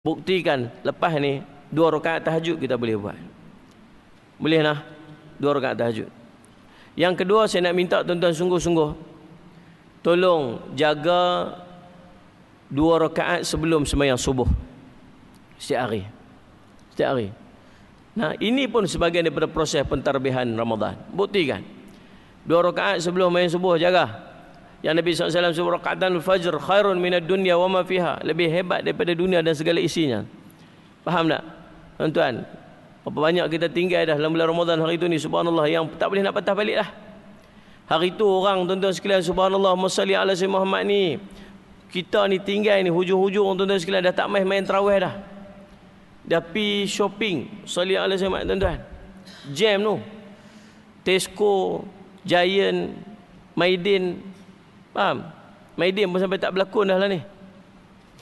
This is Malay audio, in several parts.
buktikan lepas ni dua rakaat tahajud kita boleh buat. Boleh lah dua rakaat tahajud. Yang kedua saya nak minta tuan-tuan sungguh-sungguh tolong jaga dua rakaat sebelum semayang subuh setiap hari. Setiap hari. Nah, ini pun sebagian daripada proses pentarbihan Ramadan. Buktikan. Dua rakaat sebelum semayang subuh jaga yang Nabi SAW alaihi wasallam fajr khairun minad dunya wa ma fiha lebih hebat daripada dunia dan segala isinya. Faham tak? Tuan-tuan, apa banyak kita tinggal dah dalam bulan Ramadan hari itu ni subhanallah yang tak boleh nak patah balik lah. Hari itu orang tuan-tuan sekalian subhanallah musalli ala sayyid Muhammad ni kita ni tinggal ni hujung-hujung tuan-tuan sekalian dah tak main main tarawih dah. Dah pi shopping musalli ala sayyid Muhammad tuan-tuan. Jam tu. Tesco, Giant, Maidin, Faham? Maidin pun sampai tak berlakon dah lah ni.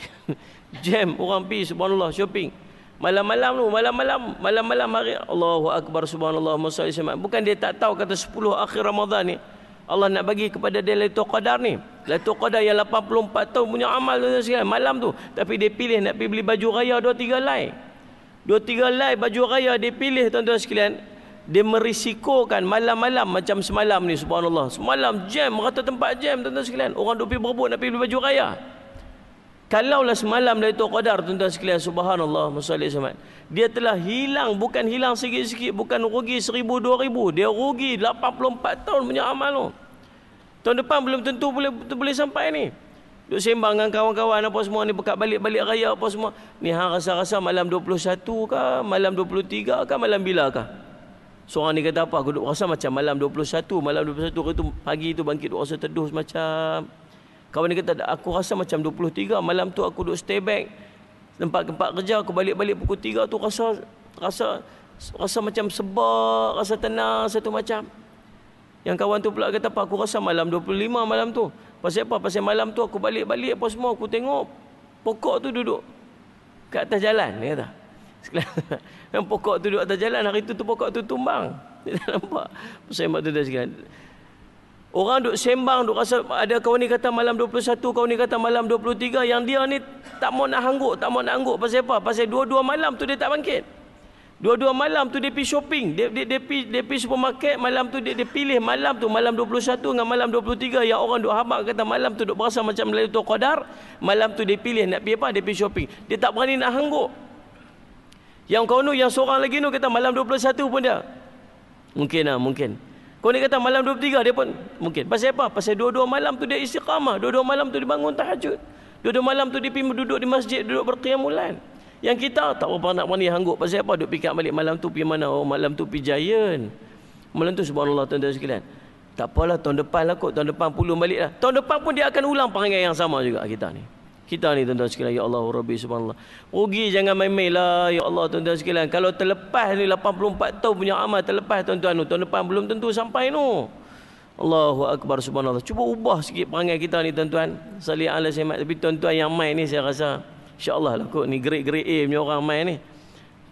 Jam orang pergi subhanallah shopping. Malam-malam tu, malam-malam, malam-malam hari Allahu Akbar subhanallah masya Bukan dia tak tahu kata 10 akhir Ramadan ni Allah nak bagi kepada dia Lailatul Qadar ni. Lailatul Qadar yang 84 tahun punya amal tu sekali malam tu. Tapi dia pilih nak pergi beli baju raya 2 3 lain, 2 3 lain baju raya dia pilih tuan-tuan sekalian dia merisikokan malam-malam macam semalam ni subhanallah semalam jam rata tempat jam tuan-tuan sekalian orang duk pergi berebut nak pergi baju raya kalaulah semalam dari tu qadar tuan-tuan sekalian subhanallah masya dia telah hilang bukan hilang sikit-sikit bukan rugi seribu dua ribu dia rugi 84 tahun punya amal tu tahun depan belum tentu boleh boleh sampai ni duk sembang dengan kawan-kawan apa semua ni bekat balik-balik raya apa semua ni hang rasa-rasa malam 21 ke malam 23 ke malam bila kah Seorang ni kata apa Aku duduk rasa macam malam 21 Malam 21 hari tu Pagi tu bangkit duduk rasa teduh macam Kawan ni kata Aku rasa macam 23 Malam tu aku duduk stay back Tempat-tempat kerja Aku balik-balik pukul 3 tu Rasa Rasa Rasa macam sebar Rasa tenang Satu macam Yang kawan tu pula kata apa Aku rasa malam 25 malam tu Pasal apa? Pasal malam tu aku balik-balik apa semua Aku tengok Pokok tu duduk Kat atas jalan Dia kata sekarang pokok tu duduk atas jalan hari tu tu pokok tu tumbang. Dia tak nampak. Sembang tu dah sekarang. Orang duk sembang duk rasa ada kawan ni kata malam 21, kawan ni kata malam 23 yang dia ni tak mau nak hangguk, tak mau nak hangguk pasal apa? Pasal dua-dua malam tu dia tak bangkit. Dua-dua malam tu dia pergi shopping, dia dia dia pergi, dia pergi supermarket, malam tu dia dia pilih malam tu malam 21 dengan malam 23 yang orang duk habaq kata malam tu duk berasa macam Lailatul Qadar, malam tu dia pilih nak pergi apa? Dia pergi shopping. Dia tak berani nak hangguk. Yang kau nu yang seorang lagi nu kata malam 21 pun dia. Mungkin lah, mungkin. Kau ni kata malam 23 dia pun mungkin. Pasal apa? Pasal dua-dua malam tu dia istiqamah. Dua-dua malam tu dia bangun tahajud. Dua-dua malam tu dia duduk di masjid, duduk berqiyamulan. Yang kita tak apa nak berani hangguk. Pasal apa? Duk pikir balik malam tu pergi mana? Oh, malam tu pergi giant. Malam tu subhanallah tuan-tuan sekalian. Tak apalah tahun depan lah kot. Tahun depan puluh balik lah. Tahun depan pun dia akan ulang perangai yang sama juga kita ni kita ni tuan-tuan sekalian ya Allah Rabbi subhanallah rugi jangan main-main lah ya Allah tuan-tuan sekalian kalau terlepas ni 84 tahun punya amal terlepas tuan-tuan tu tahun depan belum tentu sampai tu Allahu Akbar subhanallah cuba ubah sikit perangai kita ni tuan-tuan salih ala semak. tapi tuan-tuan yang main ni saya rasa Allah lah kot ni great-great A punya orang main ni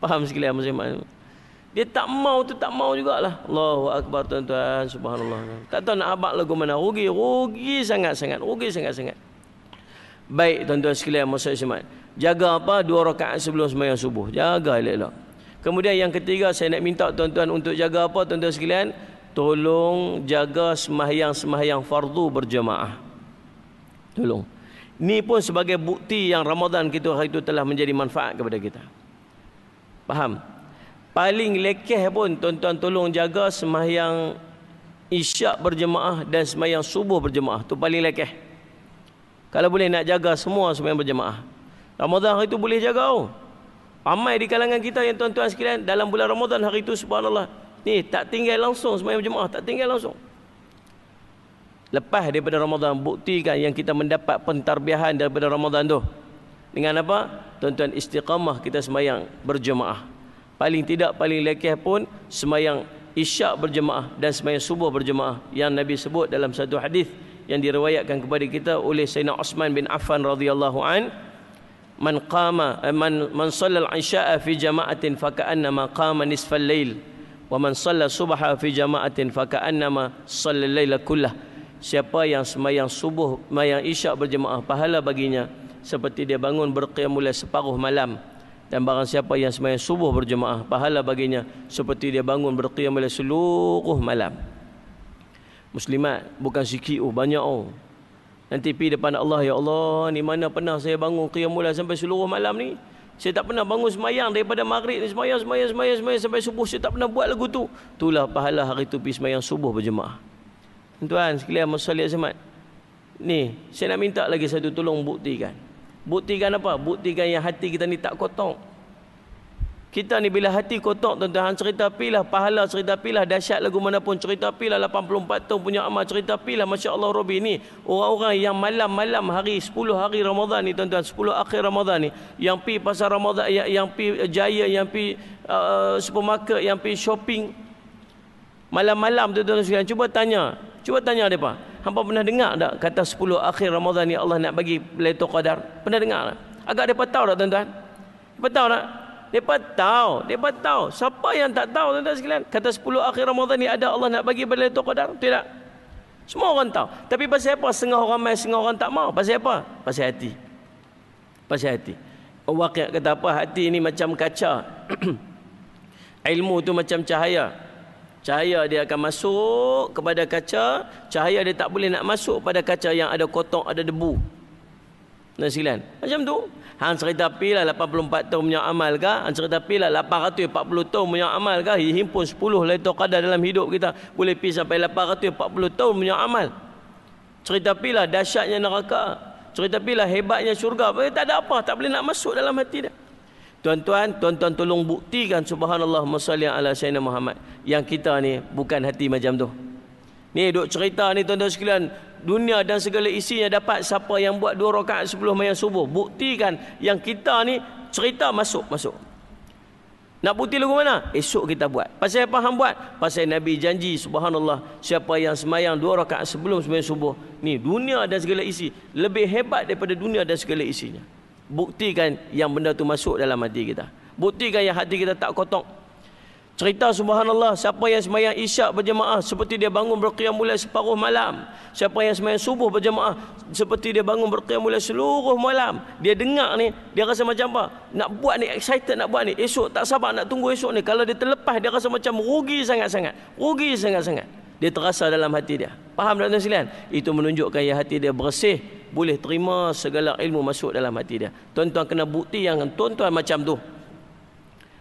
faham sekalian masa semat tu dia tak mau tu tak mau jugalah Allahu Akbar tuan-tuan subhanallah tak tahu nak abak lagu mana rugi rugi sangat-sangat rugi sangat-sangat Baik tuan-tuan sekalian masa semat. Jaga apa? Dua rakaat sebelum semayang subuh. Jaga elok-elok. Kemudian yang ketiga saya nak minta tuan-tuan untuk jaga apa tuan-tuan sekalian? Tolong jaga semayang-semayang fardu berjemaah. Tolong. Ini pun sebagai bukti yang Ramadan kita hari itu telah menjadi manfaat kepada kita. Faham? Paling lekeh pun tuan-tuan tolong jaga semayang isyak berjemaah dan semayang subuh berjemaah. tu paling lekeh. Kalau boleh nak jaga semua semayang berjemaah. Ramadan hari itu boleh jaga oh. Ramai di kalangan kita yang tuan-tuan sekalian dalam bulan Ramadan hari itu subhanallah. Ni tak tinggal langsung semayang berjemaah, tak tinggal langsung. Lepas daripada Ramadan buktikan yang kita mendapat pentarbiahan daripada Ramadan tu. Dengan apa? Tuan-tuan istiqamah kita semayang berjemaah. Paling tidak paling lekeh pun semayang isyak berjemaah dan semayang subuh berjemaah yang Nabi sebut dalam satu hadis yang diriwayatkan kepada kita oleh Sayyidina Osman bin Affan radhiyallahu an man qama eh, man man shalla al-isha'a fi jama'atin fa ka'annama qama nisf al lail wa man shalla subha fi jama'atin fa ka'annama shalla al-laila kullah siapa yang semayang subuh mayang isyak berjemaah pahala baginya seperti dia bangun berqiyam mulai separuh malam dan barang siapa yang semayang subuh berjemaah pahala baginya seperti dia bangun berqiyam mulai seluruh malam Muslimat bukan sikit oh banyak oh. Nanti pergi depan Allah ya Allah ni mana pernah saya bangun qiyamul sampai seluruh malam ni? Saya tak pernah bangun semayang daripada maghrib ni semayang semayang semayang semayang sampai subuh saya tak pernah buat lagu tu. Itulah pahala hari tu pergi semayang subuh berjemaah. Tuan-tuan sekalian masalah Ahmad. Ni, saya nak minta lagi satu tolong buktikan. Buktikan apa? Buktikan yang hati kita ni tak kotor. Kita ni bila hati kotak tuan-tuan cerita pilah pahala cerita pilah dahsyat lagu mana pun cerita pilah 84 tahun punya amal cerita pilah masya-Allah Rabbi ni orang-orang yang malam-malam hari 10 hari Ramadan ni tuan-tuan 10 akhir Ramadan ni yang pi pasar Ramadan yang, yang pi jaya yang pi uh, supermarket yang pi shopping malam-malam tuan-tuan sekalian cuba tanya cuba tanya depa hampa pernah dengar tak kata 10 akhir Ramadan ni Allah nak bagi Lailatul Qadar pernah dengar tak agak depa tahu tak tuan-tuan depa tahu tak mereka tahu, mereka tahu. Siapa yang tak tahu tuan-tuan sekalian? Kata 10 akhir Ramadan ni ada Allah nak bagi pada Lailatul Qadar? Tidak. Semua orang tahu. Tapi pasal apa? Sengah orang mai, sengah orang tak mau. Pasal apa? Pasal hati. Pasal hati. Orang oh, kata apa? Hati ni macam kaca. Ilmu tu macam cahaya. Cahaya dia akan masuk kepada kaca. Cahaya dia tak boleh nak masuk pada kaca yang ada kotak, ada debu. Tuan-tuan Macam tu. Hang cerita pilah 84 tahun punya amal ke? Hang cerita pilah 840 tahun punya amal ke? Hi himpun 10 lah itu kadar dalam hidup kita. Boleh pergi sampai 840 tahun punya amal. Cerita pilah dahsyatnya neraka. Cerita pilah hebatnya syurga. Eh, tak ada apa. Tak boleh nak masuk dalam hati dah. Tuan-tuan, tuan-tuan tolong buktikan subhanallah masalli ala sayyidina Muhammad. Yang kita ni bukan hati macam tu. Ni duk cerita ni tuan-tuan sekalian, dunia dan segala isinya dapat siapa yang buat dua rakaat sebelum mayang subuh. Buktikan yang kita ni cerita masuk, masuk. Nak bukti lagu mana? Esok kita buat. Pasal apa hang buat? Pasal Nabi janji subhanallah siapa yang semayang dua rakaat sebelum semayang subuh. Ni dunia dan segala isi. Lebih hebat daripada dunia dan segala isinya. Buktikan yang benda tu masuk dalam hati kita. Buktikan yang hati kita tak kotor. Cerita subhanallah siapa yang semayang isyak berjemaah seperti dia bangun berqiyam mulai separuh malam. Siapa yang semayang subuh berjemaah seperti dia bangun berqiyam mulai seluruh malam. Dia dengar ni, dia rasa macam apa? Nak buat ni, excited nak buat ni. Esok tak sabar nak tunggu esok ni. Kalau dia terlepas, dia rasa macam rugi sangat-sangat. Rugi sangat-sangat. Dia terasa dalam hati dia. Faham tak tuan Itu menunjukkan yang hati dia bersih. Boleh terima segala ilmu masuk dalam hati dia. Tuan-tuan kena bukti yang tuan-tuan macam tu.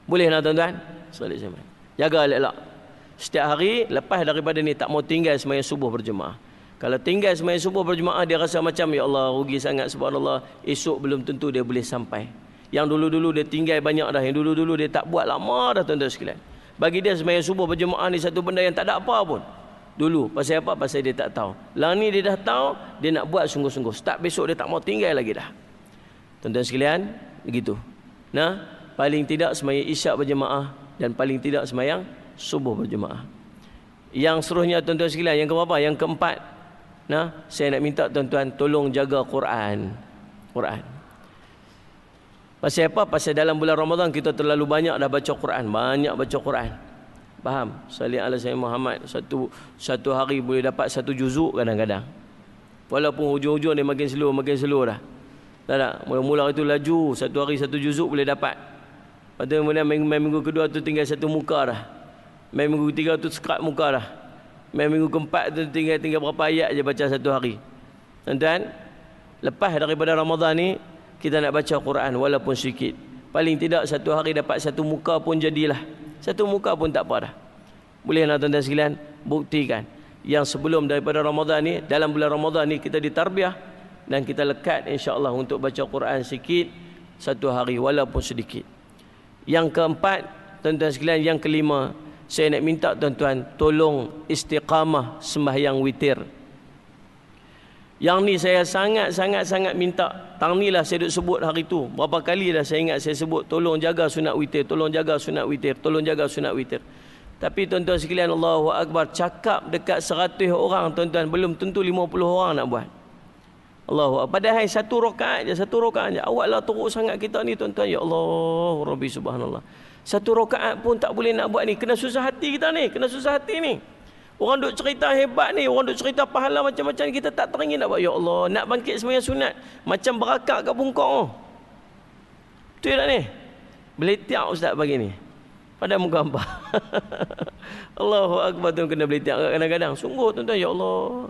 Boleh tak tuan-tuan? sebalik sembahyang. Jaga elak-elak. Setiap hari lepas daripada ni tak mau tinggal sembahyang subuh berjemaah. Kalau tinggal sembahyang subuh berjemaah dia rasa macam ya Allah rugi sangat subhanallah esok belum tentu dia boleh sampai. Yang dulu-dulu dia tinggal banyak dah yang dulu-dulu dia tak buat lama dah tuan-tuan sekalian. Bagi dia sembahyang subuh berjemaah ni satu benda yang tak ada apa pun. Dulu pasal apa? Pasal dia tak tahu. Lah ni dia dah tahu dia nak buat sungguh-sungguh. Start besok dia tak mau tinggal lagi dah. Tuan-tuan sekalian, begitu. Nah, paling tidak sembahyang isyak berjemaah dan paling tidak semayang subuh berjemaah. Yang seluruhnya tuan-tuan sekalian, yang keberapa? yang keempat, nah, saya nak minta tuan-tuan tolong jaga Quran. Quran. Pasal apa? Pasal dalam bulan Ramadan kita terlalu banyak dah baca Quran, banyak baca Quran. Faham? Salih ala saya Muhammad satu satu hari boleh dapat satu juzuk kadang-kadang. Walaupun hujung-hujung dia makin slow, makin slow dah. Tak tak? Mula-mula itu laju, satu hari satu juzuk boleh dapat. Lepas tu kemudian minggu, minggu kedua tu tinggal satu muka dah. Main minggu ketiga tu sekat muka dah. Main minggu keempat tu tinggal tinggal berapa ayat je baca satu hari. Tuan-tuan, lepas daripada Ramadhan ni, kita nak baca Quran walaupun sikit. Paling tidak satu hari dapat satu muka pun jadilah. Satu muka pun tak apa dah. Boleh nak lah tuan-tuan sekalian buktikan. Yang sebelum daripada Ramadhan ni, dalam bulan Ramadhan ni kita ditarbiah dan kita lekat insyaallah untuk baca Quran sikit satu hari walaupun sedikit. Yang keempat, tuan-tuan sekalian, yang kelima, saya nak minta tuan-tuan tolong istiqamah sembahyang witir. Yang ni saya sangat-sangat-sangat minta, tang ni lah saya duk sebut hari tu, berapa kali dah saya ingat saya sebut, tolong jaga sunat witir, tolong jaga sunat witir, tolong jaga sunat witir. Tapi tuan-tuan sekalian, Allahu Akbar, cakap dekat 100 orang tuan-tuan, belum tentu 50 orang nak buat. Allahu Akbar. Padahal satu rakaat je, satu rakaat je. Awaklah teruk sangat kita ni tuan-tuan. Ya Allah, Rabbi Subhanallah. Satu rakaat pun tak boleh nak buat ni. Kena susah hati kita ni. Kena susah hati ni. Orang duk cerita hebat ni. Orang duk cerita pahala macam-macam. Kita tak teringin nak buat. Ya Allah, nak bangkit semuanya sunat. Macam berakak kat bungkok. Oh. Tu tak ni? Beli tiap ustaz bagi ni. Pada muka hamba. Allahu Akbar tuan kena beli tiap kadang-kadang. Sungguh tuan-tuan. Ya Allah.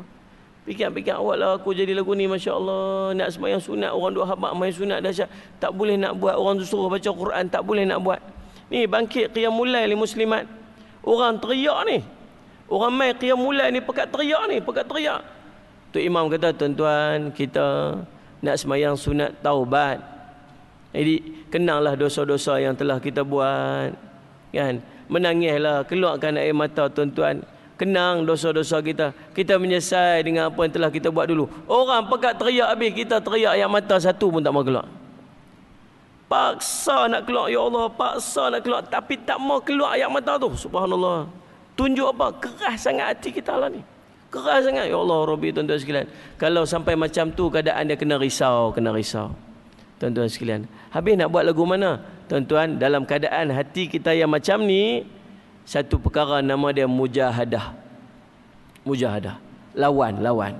Pikir-pikir awaklah aku jadi lagu ni Masya Allah Nak semayang sunat Orang dua habak main sunat dah dahsyat Tak boleh nak buat Orang suruh baca Quran Tak boleh nak buat Ni bangkit qiyam mulai ni muslimat Orang teriak ni Orang main qiyam mulai ni pekat teriak ni Pekat teriak Tu imam kata tuan-tuan Kita nak semayang sunat taubat Jadi kenallah dosa-dosa yang telah kita buat Kan Menangislah keluarkan air mata tuan-tuan kenang dosa-dosa kita. Kita menyesal dengan apa yang telah kita buat dulu. Orang pekat teriak habis, kita teriak yang mata satu pun tak mau keluar. Paksa nak keluar, Ya Allah, paksa nak keluar. Tapi tak mau keluar yang mata tu. Subhanallah. Tunjuk apa? Keras sangat hati kita lah ni. Keras sangat. Ya Allah, Rabbi, tuan-tuan sekalian. Kalau sampai macam tu, keadaan dia kena risau, kena risau. Tuan-tuan sekalian. Habis nak buat lagu mana? Tuan-tuan, dalam keadaan hati kita yang macam ni, satu perkara nama dia mujahadah mujahadah lawan lawan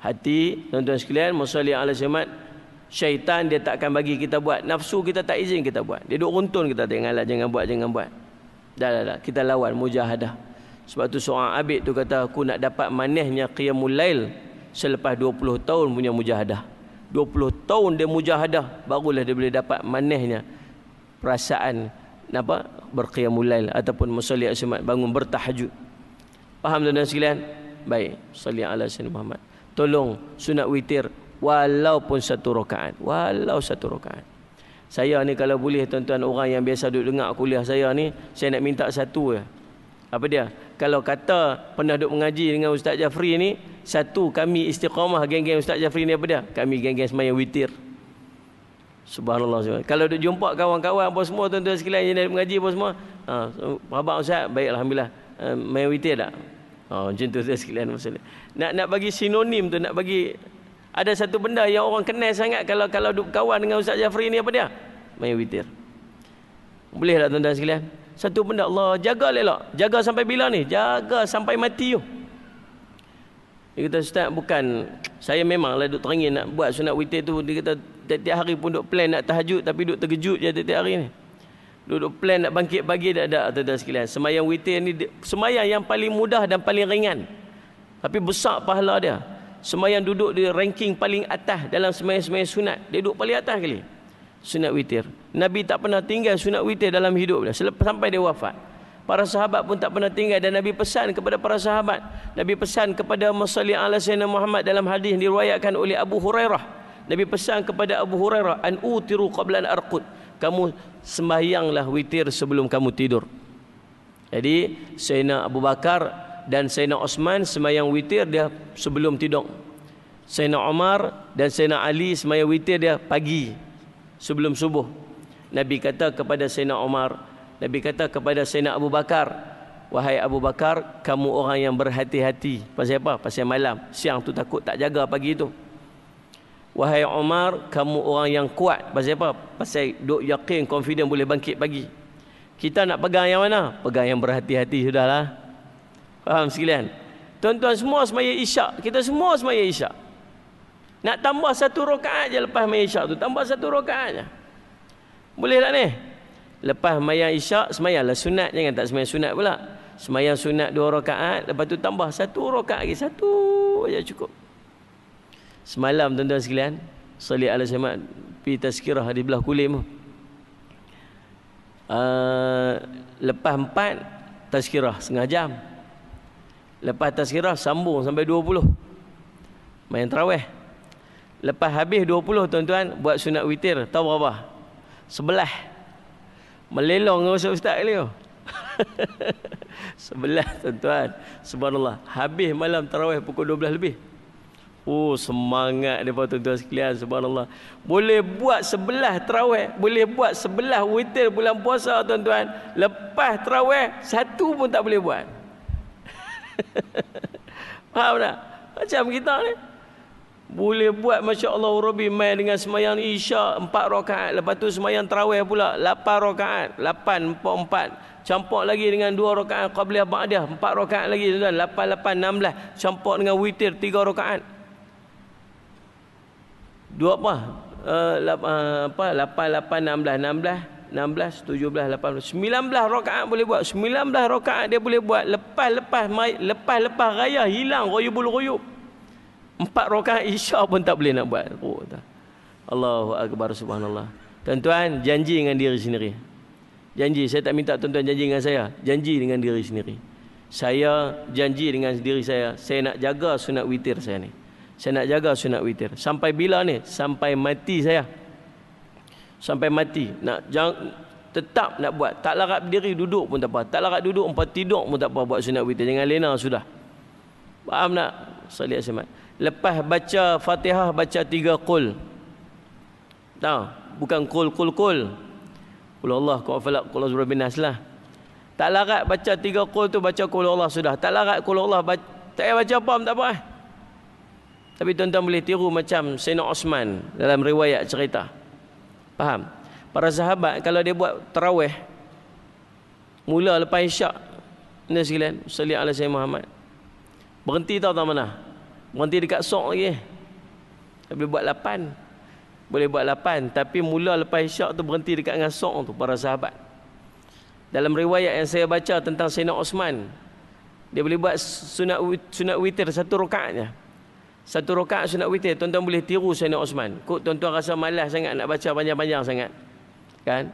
hati tuan-tuan sekalian musalli ala syamat syaitan dia tak akan bagi kita buat nafsu kita tak izin kita buat dia duk runtun kita tengoklah jangan buat jangan buat dah dah dah kita lawan mujahadah sebab tu seorang abid tu kata aku nak dapat manisnya qiyamul lail selepas 20 tahun punya mujahadah 20 tahun dia mujahadah barulah dia boleh dapat manisnya perasaan apa berqiyamul lail ataupun musalli asmat bangun bertahajud faham tuan-tuan sekalian baik salli ala sayyidina Muhammad tolong sunat witir walaupun satu rakaat walau satu rakaat saya ni kalau boleh tuan-tuan orang yang biasa duduk dengar kuliah saya ni saya nak minta satu je apa dia kalau kata pernah duduk mengaji dengan Ustaz Jafri ni satu kami istiqamah geng-geng Ustaz Jafri ni apa dia kami geng-geng semayang witir Subhanallah. Kalau dia jumpa kawan-kawan apa semua tuan-tuan sekalian yang nak mengaji apa semua, ha, abang ustaz baik alhamdulillah. Uh, ha, majority tak? Ha, macam tu tuan sekalian maksudnya. Nak nak bagi sinonim tu, nak bagi ada satu benda yang orang kenal sangat kalau kalau duk kawan dengan ustaz Jafri ni apa dia? Majority. Boleh tak tuan-tuan sekalian? Satu benda Allah jaga lelak. Jaga sampai bila ni? Jaga sampai mati you. Dia kata ustaz bukan saya memanglah duk teringin nak buat sunat witir tu dia kata tiap-tiap hari pun duk plan nak tahajud tapi duk terkejut je tiap-tiap hari ni. Duk, plan nak bangkit pagi dah ada tu dah sekalian. Semayang witir ni semayang yang paling mudah dan paling ringan. Tapi besar pahala dia. Semayang duduk di ranking paling atas dalam semayang-semayang sunat. Dia duduk paling atas kali. Sunat witir. Nabi tak pernah tinggal sunat witir dalam hidup dia. Selepas sampai dia wafat. Para sahabat pun tak pernah tinggal dan Nabi pesan kepada para sahabat. Nabi pesan kepada Masali ala Sayyidina Muhammad dalam hadis yang diruayatkan oleh Abu Hurairah. Nabi pesan kepada Abu Hurairah, "An utiru qabla an arqud." Kamu sembahyanglah witir sebelum kamu tidur. Jadi Sayyidina Abu Bakar dan Sayyidina Osman sembahyang witir dia sebelum tidur. Sayyidina Omar dan Sayyidina Ali sembahyang witir dia pagi sebelum subuh. Nabi kata kepada Sayyidina Omar. Nabi kata kepada Sayyidina Abu Bakar, "Wahai Abu Bakar, kamu orang yang berhati-hati." Pasal apa? Pasal malam. Siang tu takut tak jaga pagi itu. "Wahai Omar, kamu orang yang kuat." Pasal apa? Pasal duk yakin confident boleh bangkit pagi. Kita nak pegang yang mana? Pegang yang berhati-hati sudahlah. Faham sekalian? Tuan-tuan semua semaya isyak. Kita semua semaya isyak. Nak tambah satu rokaat je lepas semaya isyak tu. Tambah satu rokaat je. Boleh tak ni? Lepas semayang isyak, semayanglah sunat. Jangan tak semayang sunat pula. Semayang sunat dua rakaat. Lepas tu tambah satu rakaat lagi. Satu aja cukup. Semalam tuan-tuan sekalian. Salih ala syamad. Pi tazkirah di belah kulim. Uh, ah, lepas empat, tazkirah. Setengah jam. Lepas tazkirah, sambung sampai dua puluh. Main terawih. Lepas habis dua puluh tuan-tuan, buat sunat witir. Tahu berapa? Sebelah. Sebelah. Melelong dengan Ustaz Ustaz kali Sebelah tuan-tuan. Subhanallah. Habis malam tarawih pukul 12 lebih. Oh semangat dia tuan-tuan sekalian subhanallah. Boleh buat sebelah tarawih, boleh buat sebelah witir bulan puasa tuan-tuan. Lepas tarawih satu pun tak boleh buat. Faham tak? Macam kita ni. Boleh buat Masya Allah Rabbi main dengan semayang Isya empat rakaat. Lepas tu semayang terawih pula lapan rakaat. Lapan, empat, empat. Campur lagi dengan dua rakaat Qabliyah Ba'adiyah. Empat rakaat lagi. Tuan. Lapan, lapan, enam lah. Campur dengan witir tiga rakaat. Dua apa? Uh, Lapan, lapan, enam belas, enam belas. lapan 17, sembilan 19 rakaat boleh buat. sembilan 19 rakaat dia boleh buat. Lepas-lepas lepas-lepas raya hilang royubul royub. -royub. Empat rokaat isya pun tak boleh nak buat. Oh, tak. Allahu Akbar subhanallah. Tuan-tuan, janji dengan diri sendiri. Janji, saya tak minta tuan-tuan janji dengan saya. Janji dengan diri sendiri. Saya janji dengan diri saya, saya nak jaga sunat witir saya ni. Saya nak jaga sunat witir. Sampai bila ni? Sampai mati saya. Sampai mati. Nak jang tetap nak buat. Tak larat berdiri duduk pun tak apa. Tak larat duduk, empat tidur pun tak apa buat sunat witir. Jangan lena sudah. Faham nak? Salih Asimat. Assalamualaikum lepas baca Fatihah baca tiga qul. Tahu, bukan qul qul qul. Qul Allah qul falak qul azra bin lah. Tak larat baca tiga qul tu baca qul Allah sudah. Tak larat qul Allah baca, tak payah baca apa tak apa. Eh? Tapi tuan-tuan boleh tiru macam Sayyidina Osman dalam riwayat cerita. Faham? Para sahabat kalau dia buat terawih mula lepas isyak ni sekalian salli ala sayyidina Muhammad berhenti tahu tak mana Berhenti dekat sok lagi. Tak boleh buat lapan. Boleh buat lapan. Tapi mula lepas isyak tu berhenti dekat dengan sok tu para sahabat. Dalam riwayat yang saya baca tentang Sayyidina Osman. Dia boleh buat sunat, sunat witir satu rokaat Satu rokaat sunat witir. Tuan-tuan boleh tiru Sayyidina Osman. Kok tuan-tuan rasa malas sangat nak baca panjang-panjang sangat. Kan?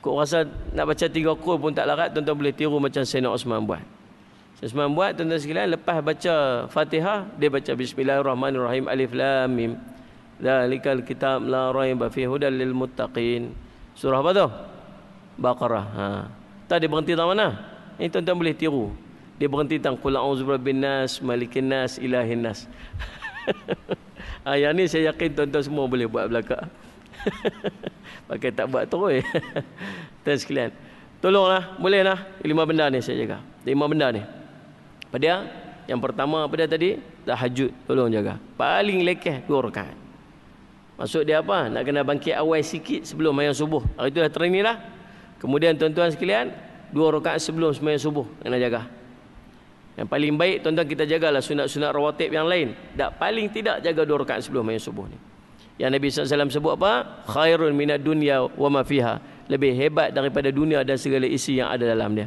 Kok rasa nak baca tiga kur pun tak larat. Tuan-tuan boleh tiru macam Sayyidina Osman buat. Usman buat tuan-tuan sekalian lepas baca Fatihah dia baca bismillahirrahmanirrahim alif lam mim zalikal kitab la raiba fi hudal lil muttaqin surah apa tu Baqarah ha tadi berhenti tak mana ini tuan-tuan boleh tiru dia berhenti tentang qul a'udzu birabbin nas malikin nas ilahin nas ha, yang ni saya yakin tuan-tuan semua boleh buat belaka pakai tak buat terus tuan sekalian tolonglah boleh lima benda ni saya jaga lima benda ni apa dia? Yang pertama apa dia tadi? Tahajud. Tolong jaga. Paling lekeh dua rakaat. Maksud dia apa? Nak kena bangkit awal sikit sebelum mayang subuh. Hari itu dah training lah. Kemudian tuan-tuan sekalian, dua rakaat sebelum semayang subuh. Kena jaga. Yang paling baik tuan-tuan kita jagalah sunat-sunat rawatib yang lain. Tak paling tidak jaga dua rakaat sebelum mayang subuh ni. Yang Nabi SAW sebut apa? Khairun minat dunia wa mafiha. Lebih hebat daripada dunia dan segala isi yang ada dalam dia.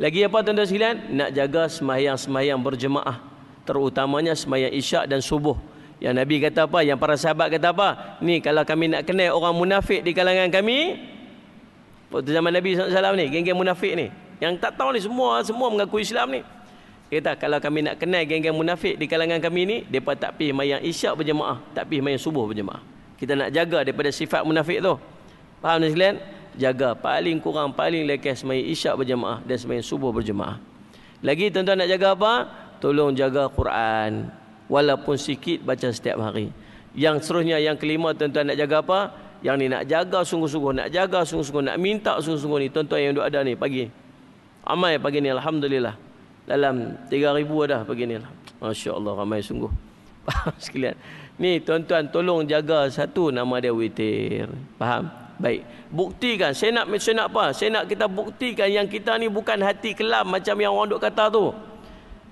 Lagi apa tuan-tuan sekalian? Nak jaga semayang-semayang berjemaah. Terutamanya semayang isyak dan subuh. Yang Nabi kata apa? Yang para sahabat kata apa? Ni kalau kami nak kenal orang munafik di kalangan kami. Waktu zaman Nabi SAW ni. Geng-geng munafik ni. Yang tak tahu ni semua. Semua mengaku Islam ni. Dia kata kalau kami nak kenal geng-geng munafik di kalangan kami ni. Mereka tak pergi mayang isyak berjemaah. Tak pergi mayang subuh berjemaah. Kita nak jaga daripada sifat munafik tu. Faham tuan-tuan sekalian? jaga paling kurang paling lekas semai isyak berjemaah dan semai subuh berjemaah. Lagi tuan-tuan nak jaga apa? Tolong jaga Quran walaupun sikit baca setiap hari. Yang seterusnya yang kelima tuan-tuan nak jaga apa? Yang ni nak jaga sungguh-sungguh, nak jaga sungguh-sungguh, nak minta sungguh-sungguh ni tuan-tuan yang duduk ada ni pagi. Amai pagi ni alhamdulillah. Dalam 3000 dah pagi ni lah. Masya-Allah ramai sungguh. Sekalian. Ni tuan-tuan tolong jaga satu nama dia witir. Faham? Baik. Buktikan. Saya nak, saya nak apa? Saya nak kita buktikan yang kita ni bukan hati kelam macam yang orang duk kata tu.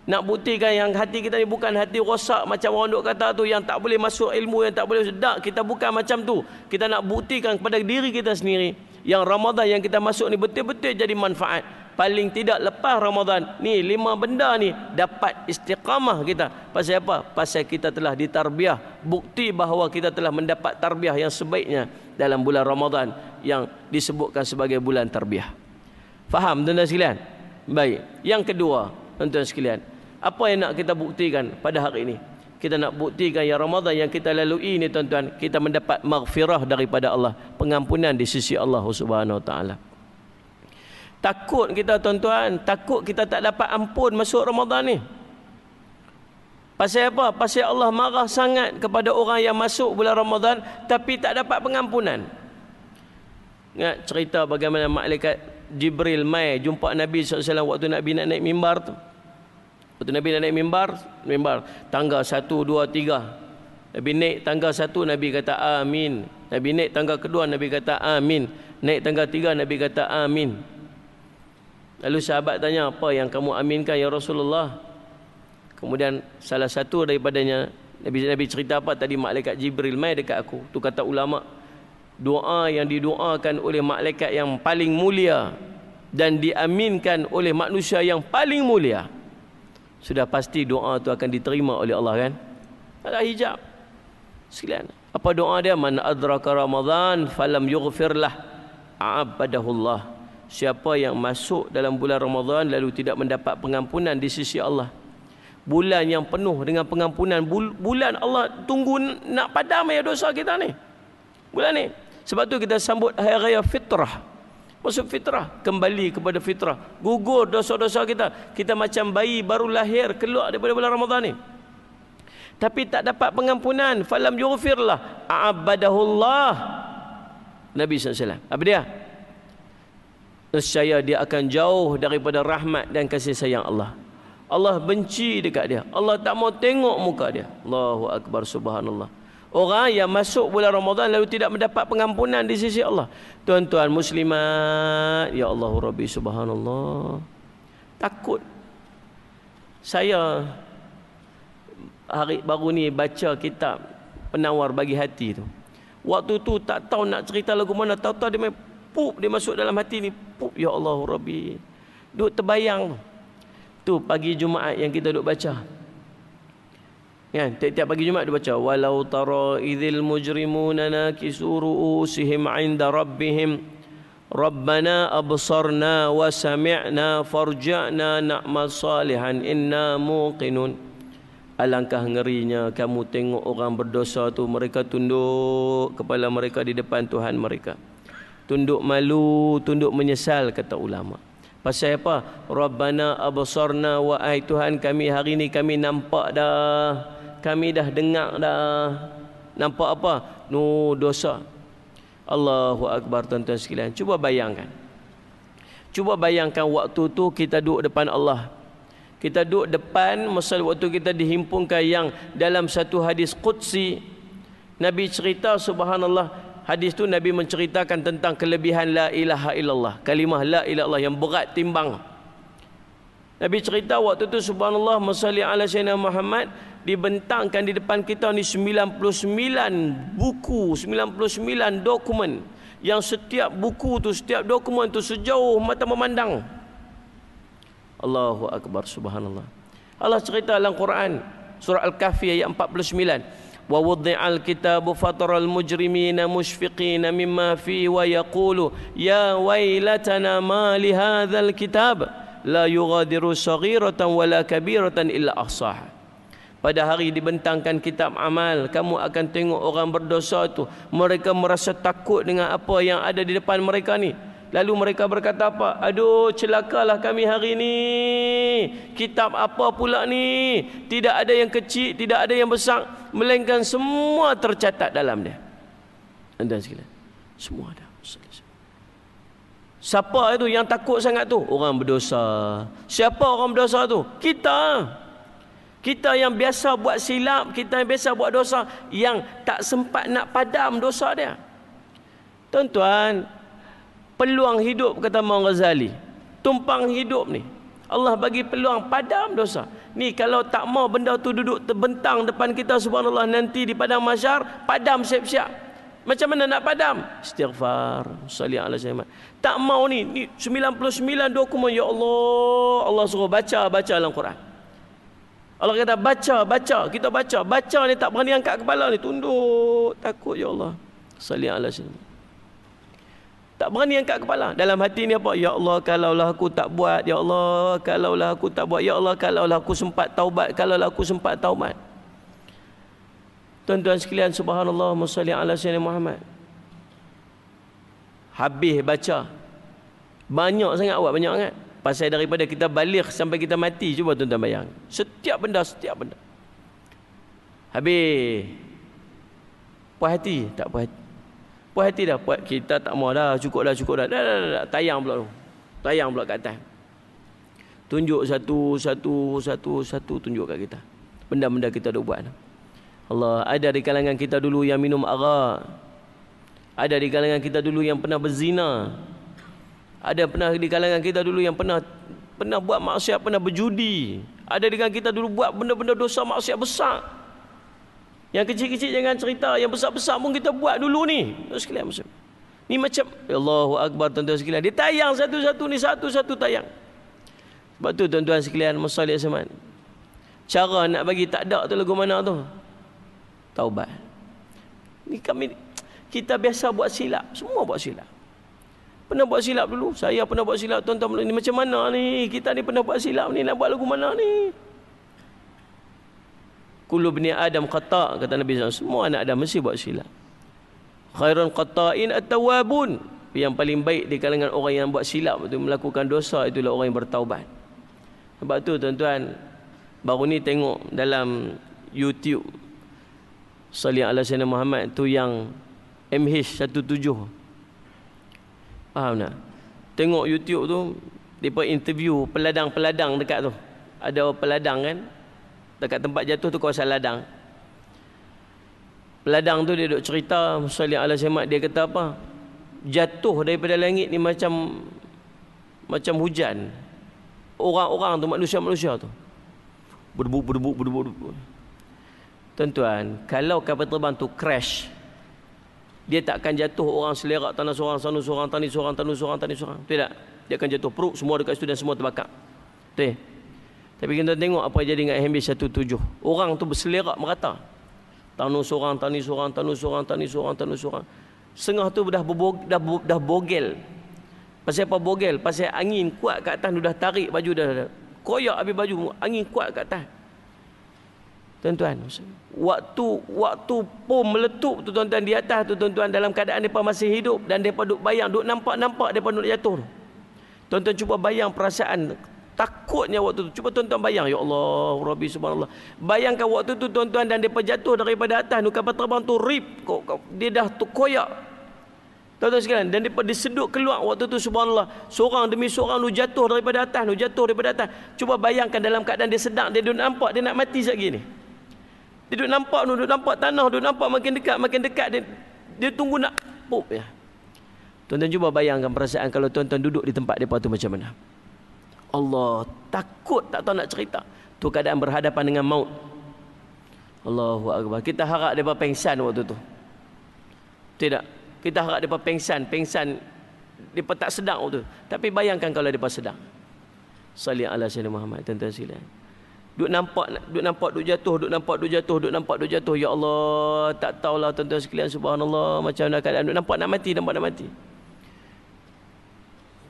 Nak buktikan yang hati kita ni bukan hati rosak macam orang duk kata tu. Yang tak boleh masuk ilmu, yang tak boleh sedak. Kita bukan macam tu. Kita nak buktikan kepada diri kita sendiri. Yang Ramadan yang kita masuk ni betul-betul jadi manfaat paling tidak lepas Ramadan ni lima benda ni dapat istiqamah kita pasal apa pasal kita telah ditarbiah bukti bahawa kita telah mendapat tarbiah yang sebaiknya dalam bulan Ramadan yang disebutkan sebagai bulan tarbiah faham tuan-tuan sekalian baik yang kedua tuan-tuan sekalian apa yang nak kita buktikan pada hari ini kita nak buktikan yang Ramadan yang kita lalui ini tuan-tuan kita mendapat maghfirah daripada Allah pengampunan di sisi Allah Subhanahu wa taala Takut kita tuan-tuan, takut kita tak dapat ampun masuk Ramadan ni. Pasal apa? Pasal Allah marah sangat kepada orang yang masuk bulan Ramadan tapi tak dapat pengampunan. Ingat cerita bagaimana malaikat Jibril mai jumpa Nabi SAW waktu Nabi nak naik mimbar tu. Waktu Nabi nak naik mimbar, mimbar tangga satu, dua, tiga. Nabi naik tangga satu, Nabi kata amin. Nabi naik tangga kedua, Nabi kata amin. Naik tangga tiga, Nabi kata, amin. Lalu sahabat tanya apa yang kamu aminkan ya Rasulullah. Kemudian salah satu daripadanya Nabi Nabi cerita apa tadi malaikat Jibril mai dekat aku. Tu kata ulama doa yang didoakan oleh malaikat yang paling mulia dan diaminkan oleh manusia yang paling mulia. Sudah pasti doa itu akan diterima oleh Allah kan? Ada hijab. Sekalian. Apa doa dia? Man adraka Ramadan falam yughfir lah. Abadahullah siapa yang masuk dalam bulan Ramadhan lalu tidak mendapat pengampunan di sisi Allah bulan yang penuh dengan pengampunan bulan Allah tunggu nak padam ya dosa kita ni bulan ni sebab tu kita sambut hari raya fitrah maksud fitrah kembali kepada fitrah gugur dosa-dosa kita kita macam bayi baru lahir keluar daripada bulan Ramadhan ni tapi tak dapat pengampunan falam yughfirlah abadahullah Nabi SAW apa dia nescaya dia akan jauh daripada rahmat dan kasih sayang Allah. Allah benci dekat dia. Allah tak mau tengok muka dia. Allahu akbar subhanallah. Orang yang masuk bulan Ramadan lalu tidak mendapat pengampunan di sisi Allah. Tuan-tuan muslimat, ya Allah Rabbi subhanallah. Takut. Saya hari baru ni baca kitab penawar bagi hati tu. Waktu tu tak tahu nak cerita lagu mana, tahu-tahu dia main pup dia masuk dalam hati ni pup ya Allah Rabbi duk terbayang tu pagi Jumaat yang kita duk baca kan tiap-tiap pagi Jumaat dia baca walau tara idzil mujrimuna nakisuru usihim inda rabbihim Rabbana absarna wa sami'na farja'na na'mal salihan inna muqinun Alangkah ngerinya kamu tengok orang berdosa tu mereka tunduk kepala mereka di depan Tuhan mereka tunduk malu tunduk menyesal kata ulama pasal apa rabbana absarna wa ai tuhan kami hari ini kami nampak dah kami dah dengar dah nampak apa no dosa Allahu akbar tuan-tuan sekalian cuba bayangkan cuba bayangkan waktu tu kita duduk depan Allah kita duduk depan masa waktu kita dihimpunkan yang dalam satu hadis qudsi Nabi cerita subhanallah hadis tu Nabi menceritakan tentang kelebihan la ilaha illallah kalimah la ilaha illallah yang berat timbang Nabi cerita waktu tu subhanallah masalli ala sayyidina Muhammad dibentangkan di depan kita ni 99 buku 99 dokumen yang setiap buku tu setiap dokumen tu sejauh mata memandang Allahu akbar subhanallah Allah cerita dalam Quran surah al-kahfi ayat 49 ووضع الكتاب فترى المجرمين مشفقين مما فيه ويقول يا ويلتنا ما لهذا الكتاب لا يغادر صغيرة ولا كبيرة إلا أحصاها Pada hari dibentangkan kitab amal, kamu akan tengok orang berdosa itu. Mereka merasa takut dengan apa yang ada di depan mereka ni. Lalu mereka berkata apa? Aduh celakalah kami hari ini. Kitab apa pula ni? Tidak ada yang kecil, tidak ada yang besar. Melainkan semua tercatat dalam dia. Anda sekalian. Semua ada. Siapa itu yang takut sangat tu? Orang berdosa. Siapa orang berdosa tu? Kita. Kita yang biasa buat silap, kita yang biasa buat dosa yang tak sempat nak padam dosa dia. Tuan-tuan, peluang hidup kata Imam Ghazali tumpang hidup ni Allah bagi peluang padam dosa ni kalau tak mau benda tu duduk terbentang depan kita subhanallah nanti di padang masyar padam siap-siap macam mana nak padam istighfar salli Allah sayyidina tak mau ni ni 99 dokumen ya Allah Allah suruh baca baca dalam Quran Allah kata baca baca kita baca baca ni tak berani angkat kepala ni tunduk takut ya Allah salli Allah sayyidina tak berani angkat kepala. Dalam hati ni apa? Ya Allah, kalaulah aku tak buat. Ya Allah, kalaulah aku tak buat. Ya Allah, kalaulah aku sempat taubat. Kalaulah aku sempat taubat. Tuan-tuan sekalian, subhanallah, musalli ala sayyidina Muhammad. Habis baca. Banyak sangat awak, banyak sangat. Pasal daripada kita balik sampai kita mati. Cuba tuan-tuan bayang. Setiap benda, setiap benda. Habis. Puas hati? Tak puas hati. Puas hati dah puas. Kita tak mahu dah Cukup dah cukup dah Dah dah dah, dah. Tayang pula tu Tayang pula kat atas Tunjuk satu Satu Satu Satu tunjuk kat kita Benda-benda kita dah buat Allah Ada di kalangan kita dulu yang minum arak Ada di kalangan kita dulu yang pernah berzina Ada pernah di kalangan kita dulu yang pernah Pernah buat maksiat Pernah berjudi Ada di kalangan kita dulu buat benda-benda dosa maksiat besar yang kecil-kecil jangan cerita, yang besar-besar pun kita buat dulu ni. Terus sekalian macam. Ni macam ya Allahu Akbar tuan-tuan sekalian. Dia tayang satu-satu ni satu-satu tayang. Sebab tu tuan-tuan sekalian masalih zaman. Cara nak bagi tak ada tu lagu mana tu? Taubat. Ni kami kita biasa buat silap, semua buat silap. Pernah buat silap dulu, saya pernah buat silap tuan-tuan ni macam mana ni? Kita ni pernah buat silap ni nak buat lagu mana ni? kullu bani adam qata kata nabi SAW. semua anak adam mesti buat silap khairun qata'in at-tawwabun yang paling baik di kalangan orang yang buat silap itu melakukan dosa itulah orang yang bertaubat sebab tu tuan-tuan baru ni tengok dalam YouTube Sali Allah Sayyidina Muhammad tu yang MH17 faham tak tengok YouTube tu depa interview peladang-peladang dekat tu ada peladang kan dekat tempat jatuh tu kawasan ladang. Peladang tu dia duk cerita Musalim Allah Semat dia kata apa? Jatuh daripada langit ni macam macam hujan. Orang-orang tu manusia-manusia tu. Berdebu berdebu berdebu. Tuan-tuan, kalau kapal terbang tu crash dia takkan jatuh orang selerak tanah seorang tanah seorang tanah seorang tanah seorang tanah seorang. Tidak. Dia akan jatuh peruk semua dekat situ dan semua terbakar. Betul? Tapi kita tengok apa jadi dengan HMB 17. Orang tu berselerak merata. Tanu seorang, tani seorang, tanu seorang, tani seorang, tanu seorang. Sengah tu dah, berbog, dah, dah bogel. Pasal apa bogel? Pasal angin kuat kat atas tu dah tarik baju dah. dah. Koyak habis baju, angin kuat kat atas. Tuan-tuan, waktu waktu pom meletup tu tuan-tuan di atas tu tuan-tuan dalam keadaan depa masih hidup dan depa duk bayang, duk nampak-nampak depa nak jatuh tu. Tuan-tuan cuba bayang perasaan takutnya waktu tu cuba tuan-tuan bayang ya Allah Rabbi subhanallah bayangkan waktu tu tuan-tuan dan dia jatuh daripada atas tu kapal terbang tu rip dia dah tu koyak tuan-tuan sekalian dan dia diseduk keluar waktu tu subhanallah seorang demi seorang tu jatuh daripada atas tu jatuh daripada atas cuba bayangkan dalam keadaan dia sedang dia duduk nampak dia nak mati sekejap gini dia duduk nampak tu duduk nampak tanah duduk nampak makin dekat makin dekat dia dia tunggu nak pop ya Tuan-tuan cuba bayangkan perasaan kalau tuan-tuan duduk di tempat dia tu macam mana. Allah takut tak tahu nak cerita tu keadaan berhadapan dengan maut Allahu akbar kita harap depa pengsan waktu tu tidak kita harap depa pengsan pengsan depa tak sedang waktu tu tapi bayangkan kalau depa sedang Sali ala sayyidina Muhammad tuan-tuan sekalian duk nampak duk nampak duk jatuh duk nampak duk jatuh duk nampak duk jatuh ya Allah tak tahulah tuan-tuan sekalian subhanallah macam mana keadaan duk nampak nak mati nampak nak mati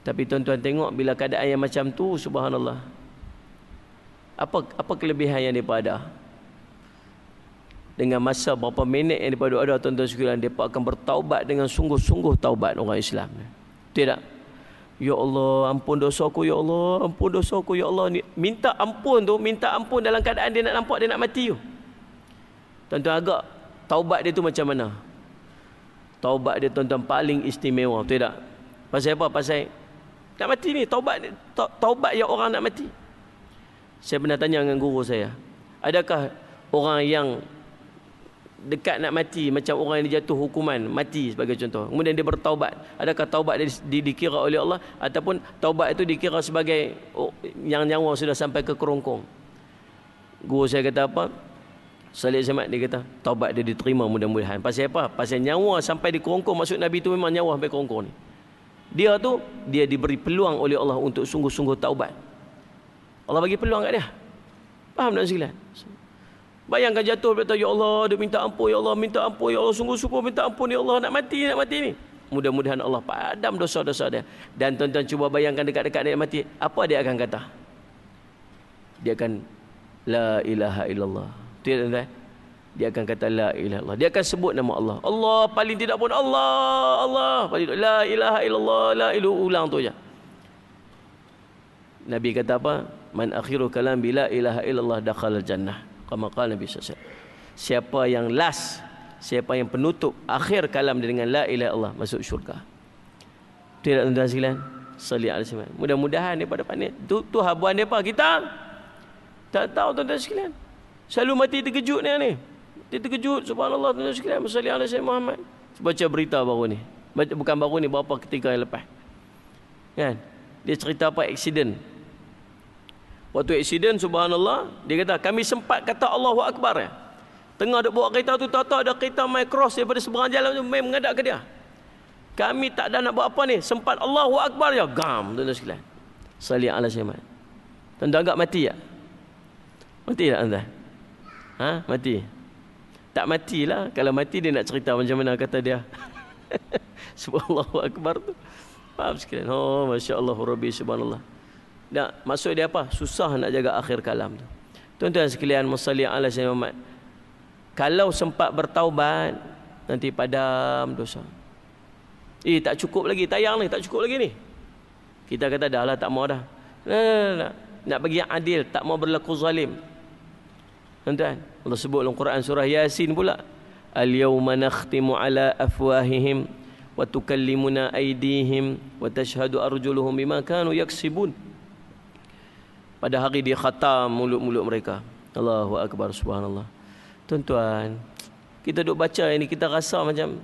tapi tuan-tuan tengok bila keadaan yang macam tu subhanallah. Apa apa kelebihan yang depa ada? Dengan masa berapa minit yang depa ada tuan-tuan sekalian depa akan bertaubat dengan sungguh-sungguh taubat orang Islam. Tidak. Ya Allah, ampun dosaku ya Allah, ampun dosaku ya Allah. Minta ampun tu, minta ampun dalam keadaan dia nak nampak dia nak mati tu. Tuan-tuan agak taubat dia tu macam mana? Taubat dia tuan-tuan paling istimewa, tidak? Pasal apa? Pasal nak mati ni, taubat ni. Taubat yang orang nak mati. Saya pernah tanya dengan guru saya. Adakah orang yang dekat nak mati macam orang yang jatuh hukuman mati sebagai contoh kemudian dia bertaubat adakah taubat dia di, dikira oleh Allah ataupun taubat itu dikira sebagai oh, yang nyawa sudah sampai ke kerongkong guru saya kata apa Salih Zaman dia kata taubat dia diterima mudah-mudahan pasal apa pasal nyawa sampai di kerongkong maksud Nabi itu memang nyawa sampai kerongkong ni dia tu dia diberi peluang oleh Allah untuk sungguh-sungguh taubat. Allah bagi peluang kat dia. Faham tak sekalian? Bayangkan jatuh berkata, Ya Allah, dia minta ampun, Ya Allah, minta ampun, Ya Allah, sungguh-sungguh minta ampun, Ya Allah, nak mati, nak mati ni. Mudah-mudahan Allah padam dosa-dosa dia. Dan tuan-tuan cuba bayangkan dekat-dekat dia mati, apa dia akan kata? Dia akan, La ilaha illallah. Ya, tuan-tuan dia akan kata la ilaha illallah. Dia akan sebut nama Allah. Allah paling tidak pun Allah, Allah paling tidak. La ilaha illallah, la ilu ulang tu aja. Nabi kata apa? Man akhiru kalam bila ilaha illallah dakhal jannah. Kama kala Nabi SAW. Siapa yang last, siapa yang penutup akhir kalam dengan la ilaha illallah masuk syurga. Tidak tuan-tuan Salih alaihi wasallam. Mudah-mudahan daripada panit. Tu, tu habuan dia Kita tak tahu tuan-tuan Selalu mati terkejut ni. ni. Dia terkejut. Subhanallah. Tuan-tuan Masalih Allah Sayyid Muhammad. Baca berita baru ni. Baca, bukan baru ni. Berapa ketika yang lepas. Kan? Dia cerita apa? Aksiden. Waktu aksiden subhanallah. Dia kata kami sempat kata Allahu Akbar. Ya? Tengah duk buat kereta tu. Tata ada kereta main cross daripada seberang jalan tu. Main mengadap ke dia. Kami tak ada nak buat apa ni. Sempat Allahu Akbar ya. Gam. Tuan-tuan sekalian. Salih Allah Sayyid Muhammad. Tuan-tuan mati ya? Mati tak tuan-tuan? Ha? Mati tak matilah kalau mati dia nak cerita macam mana kata dia Subhanallah, AKBAR tu faham sekalian oh masyaallah rabbi subhanallah nak maksud dia apa susah nak jaga akhir kalam tu tuan-tuan sekalian musalli ala sayyidina kalau sempat bertaubat nanti padam dosa eh tak cukup lagi tayang ni tak cukup lagi ni kita kata dah lah tak mau dah nah, nah, nah, nah. nak bagi yang adil tak mau berlaku zalim tuan-tuan Allah sebut dalam Quran surah Yasin pula. Al-yawma nakhtimu ala afwahihim wa tukallimuna aydihim wa tashhadu arjuluhum bima kanu yaksibun. Pada hari dia khatam mulut-mulut mereka. Allahu akbar subhanallah. Tuan-tuan, kita duk baca ini kita rasa macam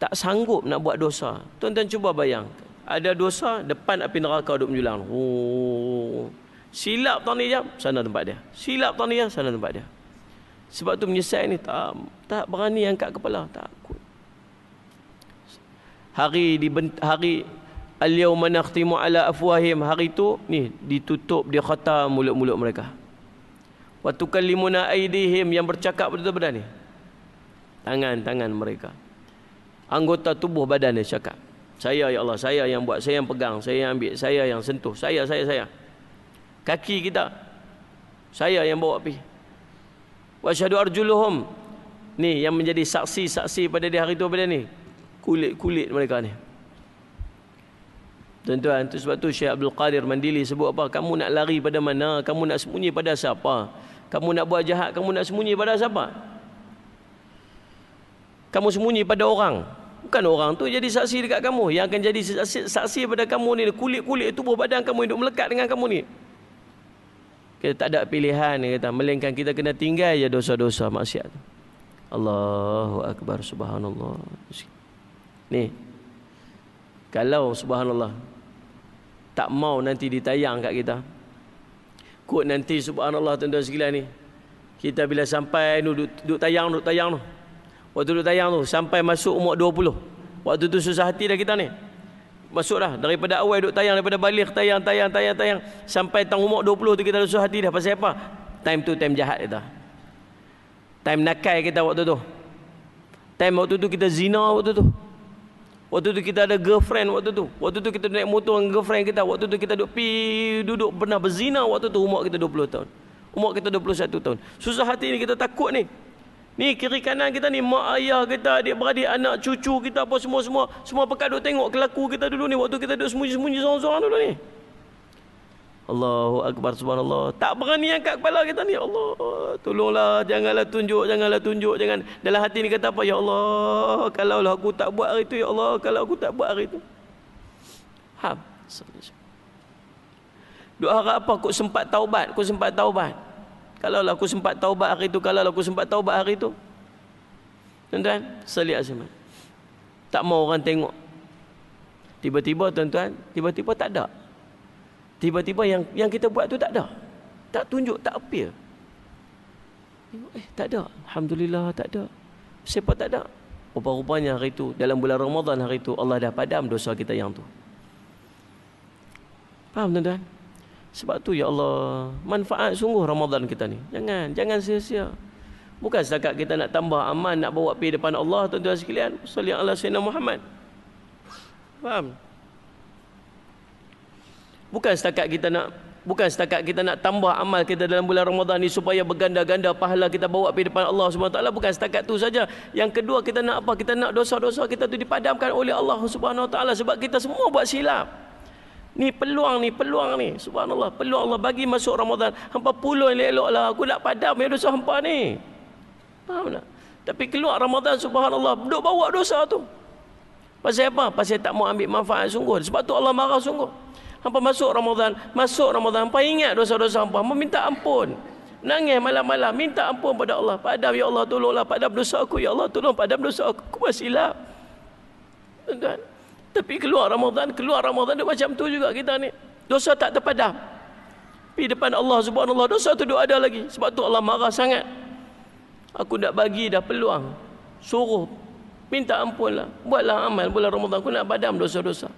tak sanggup nak buat dosa. Tuan-tuan cuba bayangkan. Ada dosa depan api neraka duk menjulang. Oh. Silap Tuan Jam, sana tempat dia. Silap Tuan Jam, sana tempat dia. Sebab tu menyesal ni, tak, tak berani angkat kepala, takut. Hari di hari al-yawma nakhtimu ala afwahim, hari tu ni ditutup dia khatam mulut-mulut mereka. Wa tukallimuna aydihim yang bercakap betul benda ni. Tangan-tangan mereka. Anggota tubuh badan dia cakap. Saya ya Allah, saya yang buat, saya yang pegang, saya yang ambil, saya yang sentuh, saya, saya, saya. saya kaki kita saya yang bawa pergi wa syahadu arjuluhum ni yang menjadi saksi-saksi pada di hari tu pada ni kulit-kulit mereka ni tuan-tuan tu sebab tu Syekh Abdul Qadir Mandili sebut apa kamu nak lari pada mana kamu nak sembunyi pada siapa kamu nak buat jahat kamu nak sembunyi pada siapa kamu sembunyi pada orang bukan orang tu jadi saksi dekat kamu yang akan jadi saksi, saksi pada kamu ni kulit-kulit tubuh badan kamu hidup melekat dengan kamu ni kita tak ada pilihan Kita melengkang kita kena tinggal ya dosa-dosa maksiat. Allahu akbar subhanallah. Ni. Kalau subhanallah tak mau nanti ditayang kat kita. Kut nanti subhanallah tuan-tuan sekalian ni. Kita bila sampai ni duduk, duduk tayang duduk tayang tu. Waktu duduk tayang tu sampai masuk umur 20. Waktu tu susah hati dah kita ni masuklah daripada awal duk tayang daripada balik tayang tayang tayang tayang sampai tang umur 20 tu kita rusuh hati dah pasal apa time tu time jahat kita time nakai kita waktu tu time waktu tu kita zina waktu tu waktu tu kita ada girlfriend waktu tu waktu tu kita naik motor dengan girlfriend kita waktu tu kita duk pi duduk pernah berzina waktu tu umur kita 20 tahun umur kita 21 tahun susah hati ni kita takut ni Ni kiri kanan kita ni mak ayah kita, adik beradik, anak cucu kita apa semua-semua. Semua pekat duk tengok kelaku kita dulu ni waktu kita duk sembunyi-sembunyi seorang-seorang dulu ni. Allahu Akbar subhanallah. Tak berani angkat kepala kita ni. Allah tolonglah janganlah tunjuk, janganlah tunjuk. Jangan dalam hati ni kata apa? Ya Allah, kalau aku tak buat hari tu ya Allah, kalau aku tak buat hari tu. Ha. Doa harap apa? Kau sempat taubat, kau sempat taubat. Kalau aku sempat taubat hari itu, kalau aku sempat taubat hari itu. Tuan-tuan, selia semua. Tak mau orang tengok. Tiba-tiba tuan-tuan, tiba-tiba tak ada. Tiba-tiba yang yang kita buat tu tak ada. Tak tunjuk, tak appear. Eh, tak ada. Alhamdulillah, tak ada. Siapa tak ada? Rupa-rupanya hari itu, dalam bulan Ramadan hari itu, Allah dah padam dosa kita yang tu. Faham tuan-tuan? Sebab tu ya Allah, manfaat sungguh Ramadan kita ni. Jangan, jangan sia-sia. Bukan setakat kita nak tambah aman, nak bawa pergi depan Allah tuan-tuan sekalian. Salli Allah Sayyidina Muhammad. Faham? Bukan setakat kita nak bukan setakat kita nak tambah amal kita dalam bulan Ramadan ni supaya berganda-ganda pahala kita bawa pergi depan Allah Subhanahu taala bukan setakat tu saja yang kedua kita nak apa kita nak dosa-dosa kita tu dipadamkan oleh Allah Subhanahu taala sebab kita semua buat silap Ni peluang ni, peluang ni. Subhanallah, peluang Allah bagi masuk Ramadan. Hampa puluh elok lah. Aku nak padam dosa hampa ni. Faham tak? Tapi keluar Ramadan, subhanallah. Duduk bawa dosa tu. Pasal apa? Pasal tak mau ambil manfaat sungguh. Sebab tu Allah marah sungguh. Hampa masuk Ramadan, masuk Ramadan. Hampa ingat dosa-dosa hampa. Hampa minta ampun. Nangis malam-malam. Minta ampun pada Allah. Padam, ya Allah, tolonglah. Padam dosa aku, ya Allah, tolong. Padam dosa aku. Aku masih lap. Tuan-tuan. Tapi keluar Ramadan, keluar Ramadan dia macam tu juga kita ni. Dosa tak terpadam. Di depan Allah Subhanallah dosa tu ada lagi. Sebab tu Allah marah sangat. Aku nak bagi dah peluang. Suruh minta ampun lah, Buatlah amal bulan Ramadan aku nak padam dosa-dosa.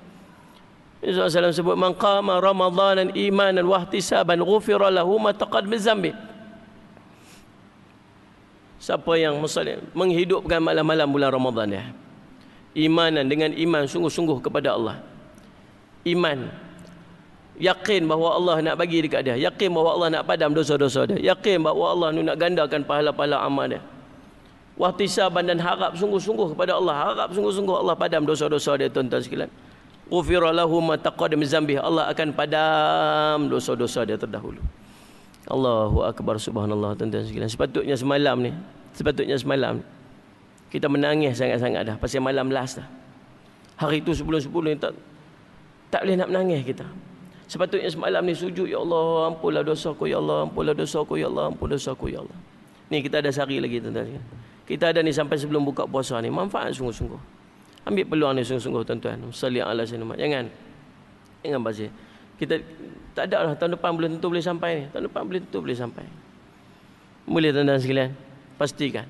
Nabi SAW sebut man qama ramadhanan imanan wa ihtisaban ghufira lahu ma taqad min zambi. Siapa yang muslim menghidupkan malam-malam bulan Ramadan dia. Ya? imanan dengan iman sungguh-sungguh kepada Allah iman yakin bahawa Allah nak bagi dekat dia yakin bahawa Allah nak padam dosa-dosa dia yakin bahawa Allah nak gandakan pahala-pahala amal dia wahtisaban dan harap sungguh-sungguh kepada Allah harap sungguh-sungguh Allah padam dosa-dosa dia tuan-tuan sekalian ufira lahu ma taqaddam zambih Allah akan padam dosa-dosa dia terdahulu Allahu akbar subhanallah tuan-tuan sekalian sepatutnya semalam ni sepatutnya semalam ni kita menangis sangat-sangat dah pasal malam last dah hari itu sebelum-sebelum tak tak boleh nak menangis kita sepatutnya semalam ni sujud ya Allah ampunlah dosa aku ya Allah ampunlah dosa aku ya Allah ampunlah dosa aku ya Allah ni kita ada sehari lagi tuan-tuan kita ada ni sampai sebelum buka puasa ni manfaat sungguh-sungguh ambil peluang ni sungguh-sungguh tuan-tuan salli ala sayyidina jangan jangan bazir kita tak ada lah tahun depan belum tentu boleh sampai ni tahun depan belum tentu boleh sampai boleh tuan-tuan sekalian pastikan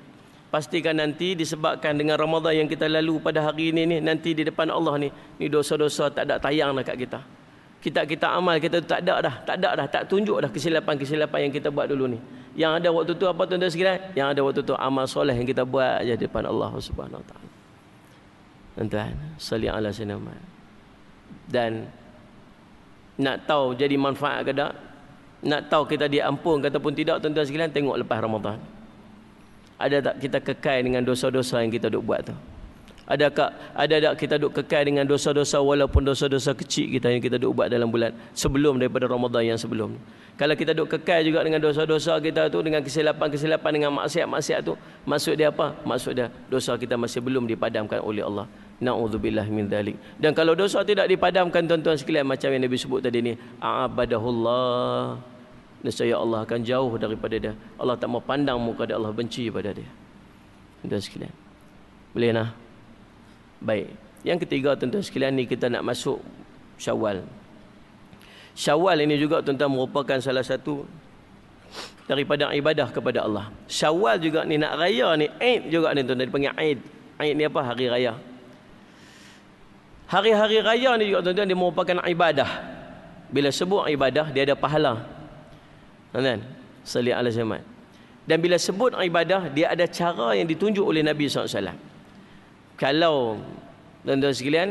pastikan nanti disebabkan dengan ramadhan yang kita lalu pada hari ini ni nanti di depan Allah ni ni dosa-dosa tak ada tayang dah kita. Kita kita amal kita tak ada dah, tak ada dah, tak tunjuk dah kesilapan-kesilapan yang kita buat dulu ni. Yang ada waktu tu apa tuan-tuan sekalian? Yang ada waktu tu amal soleh yang kita buat aja di depan Allah Subhanahu Wa Taala. Tuan-tuan, sali ala sinama. Dan nak tahu jadi manfaat ke tak? Nak tahu kita diampun ataupun tidak tuan-tuan sekalian tengok lepas ramadhan ada tak kita kekal dengan dosa-dosa yang kita duk buat tu? Ada tak? ada tak kita duk kekal dengan dosa-dosa walaupun dosa-dosa kecil kita yang kita duk buat dalam bulan sebelum daripada Ramadan yang sebelum Kalau kita duk kekal juga dengan dosa-dosa kita tu dengan kesilapan-kesilapan dengan maksiat-maksiat tu, maksud dia apa? Maksud dia dosa kita masih belum dipadamkan oleh Allah. Nauzubillah min dalik. Dan kalau dosa tidak dipadamkan tuan-tuan sekalian macam yang Nabi sebut tadi ni, a'badahullah nescaya Allah akan jauh daripada dia. Allah tak mau pandang muka dia, Allah benci pada dia. Tuan sekalian. Boleh Baik. Yang ketiga tuan-tuan sekalian ni kita nak masuk Syawal. Syawal ini juga tuan-tuan merupakan salah satu daripada ibadah kepada Allah. Syawal juga ni nak raya ni, Aid juga ni tuan-tuan dipanggil Aid. Aid ni apa? Hari raya. Hari-hari raya ni juga tuan-tuan dia merupakan ibadah. Bila sebut ibadah dia ada pahala. Tuan-tuan, sali ala zaman. Dan bila sebut ibadah, dia ada cara yang ditunjuk oleh Nabi SAW. Kalau, tuan-tuan sekalian,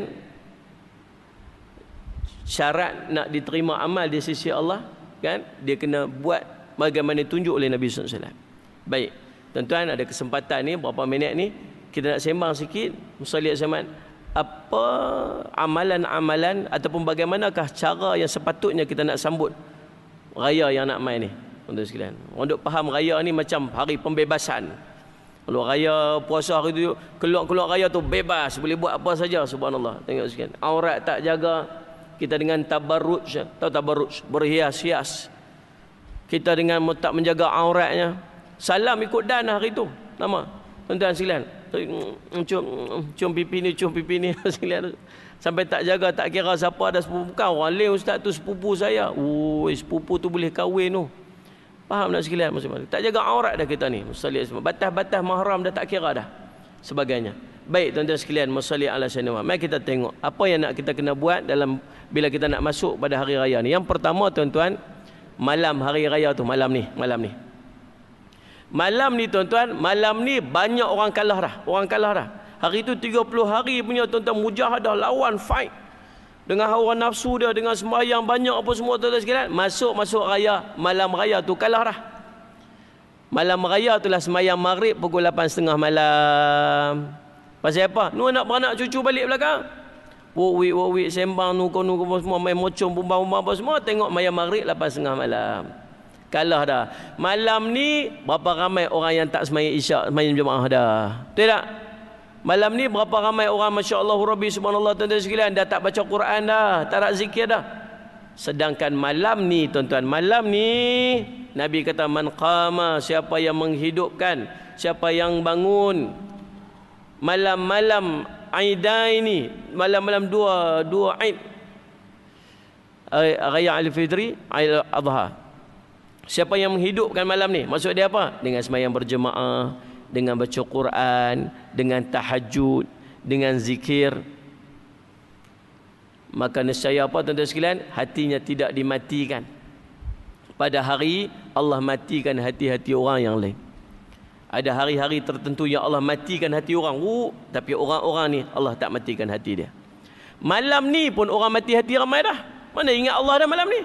syarat nak diterima amal di sisi Allah, kan dia kena buat bagaimana ditunjuk oleh Nabi SAW. Baik, tuan-tuan ada kesempatan ni, berapa minit ni, kita nak sembang sikit, sali ala zaman apa amalan-amalan ataupun bagaimanakah cara yang sepatutnya kita nak sambut raya yang nak main ni untuk sekalian orang duk faham raya ni macam hari pembebasan Kalau raya puasa hari tu keluar-keluar raya tu bebas boleh buat apa saja subhanallah tengok sekalian aurat tak jaga kita dengan tabarruj ya. tahu tabarruj berhias-hias kita dengan tak menjaga auratnya salam ikut dan hari tu nama tuan-tuan sekalian mm, mm, cium, mm, cium pipi ni cium pipi ni sekalian sampai tak jaga tak kira siapa ada sepupu bukan orang lain ustaz tu sepupu saya woi sepupu tu boleh kahwin tu faham nak sekalian macam tak jaga aurat dah kita ni musalli semua batas-batas mahram dah tak kira dah sebagainya baik tuan-tuan sekalian musalli ala sayyidina mari kita tengok apa yang nak kita kena buat dalam bila kita nak masuk pada hari raya ni yang pertama tuan-tuan malam hari raya tu malam ni malam ni malam ni tuan-tuan malam ni banyak orang kalah dah orang kalah dah Hari itu 30 hari punya tuan-tuan mujahadah lawan fight. Dengan hawa nafsu dia, dengan sembahyang banyak apa semua tuan-tuan sekalian. Masuk-masuk raya, malam raya tu kalah dah. Malam raya tu lah sembahyang maghrib pukul 8.30 malam. Pasal apa? Nua nak beranak cucu balik belakang. Wawik, wawik, sembang, nukon, nukon, semua, main mocon, bumbang, bumbang, apa semua. Tengok maya maghrib 8.30 malam. Kalah dah. Malam ni, berapa ramai orang yang tak semayang isyak, semayang jemaah dah. Betul tak? Malam ni berapa ramai orang Masya Allah Rabbi Subhanallah Tuan-tuan sekalian Dah tak baca Quran dah Tak nak zikir dah Sedangkan malam ni Tuan-tuan Malam ni Nabi kata Man qama Siapa yang menghidupkan Siapa yang bangun Malam-malam Aidai ni Malam-malam dua Dua aid eh, Raya Al-Fidri Al-Adha Siapa yang menghidupkan malam ni Maksud dia apa? Dengan semayang berjemaah dengan baca Quran, dengan tahajud, dengan zikir. Maka nescaya apa tuan-tuan sekalian, hatinya tidak dimatikan. Pada hari Allah matikan hati-hati orang yang lain. Ada hari-hari tertentu yang Allah matikan hati orang. Wuh, tapi orang-orang ni Allah tak matikan hati dia. Malam ni pun orang mati hati ramai dah. Mana ingat Allah dah malam ni?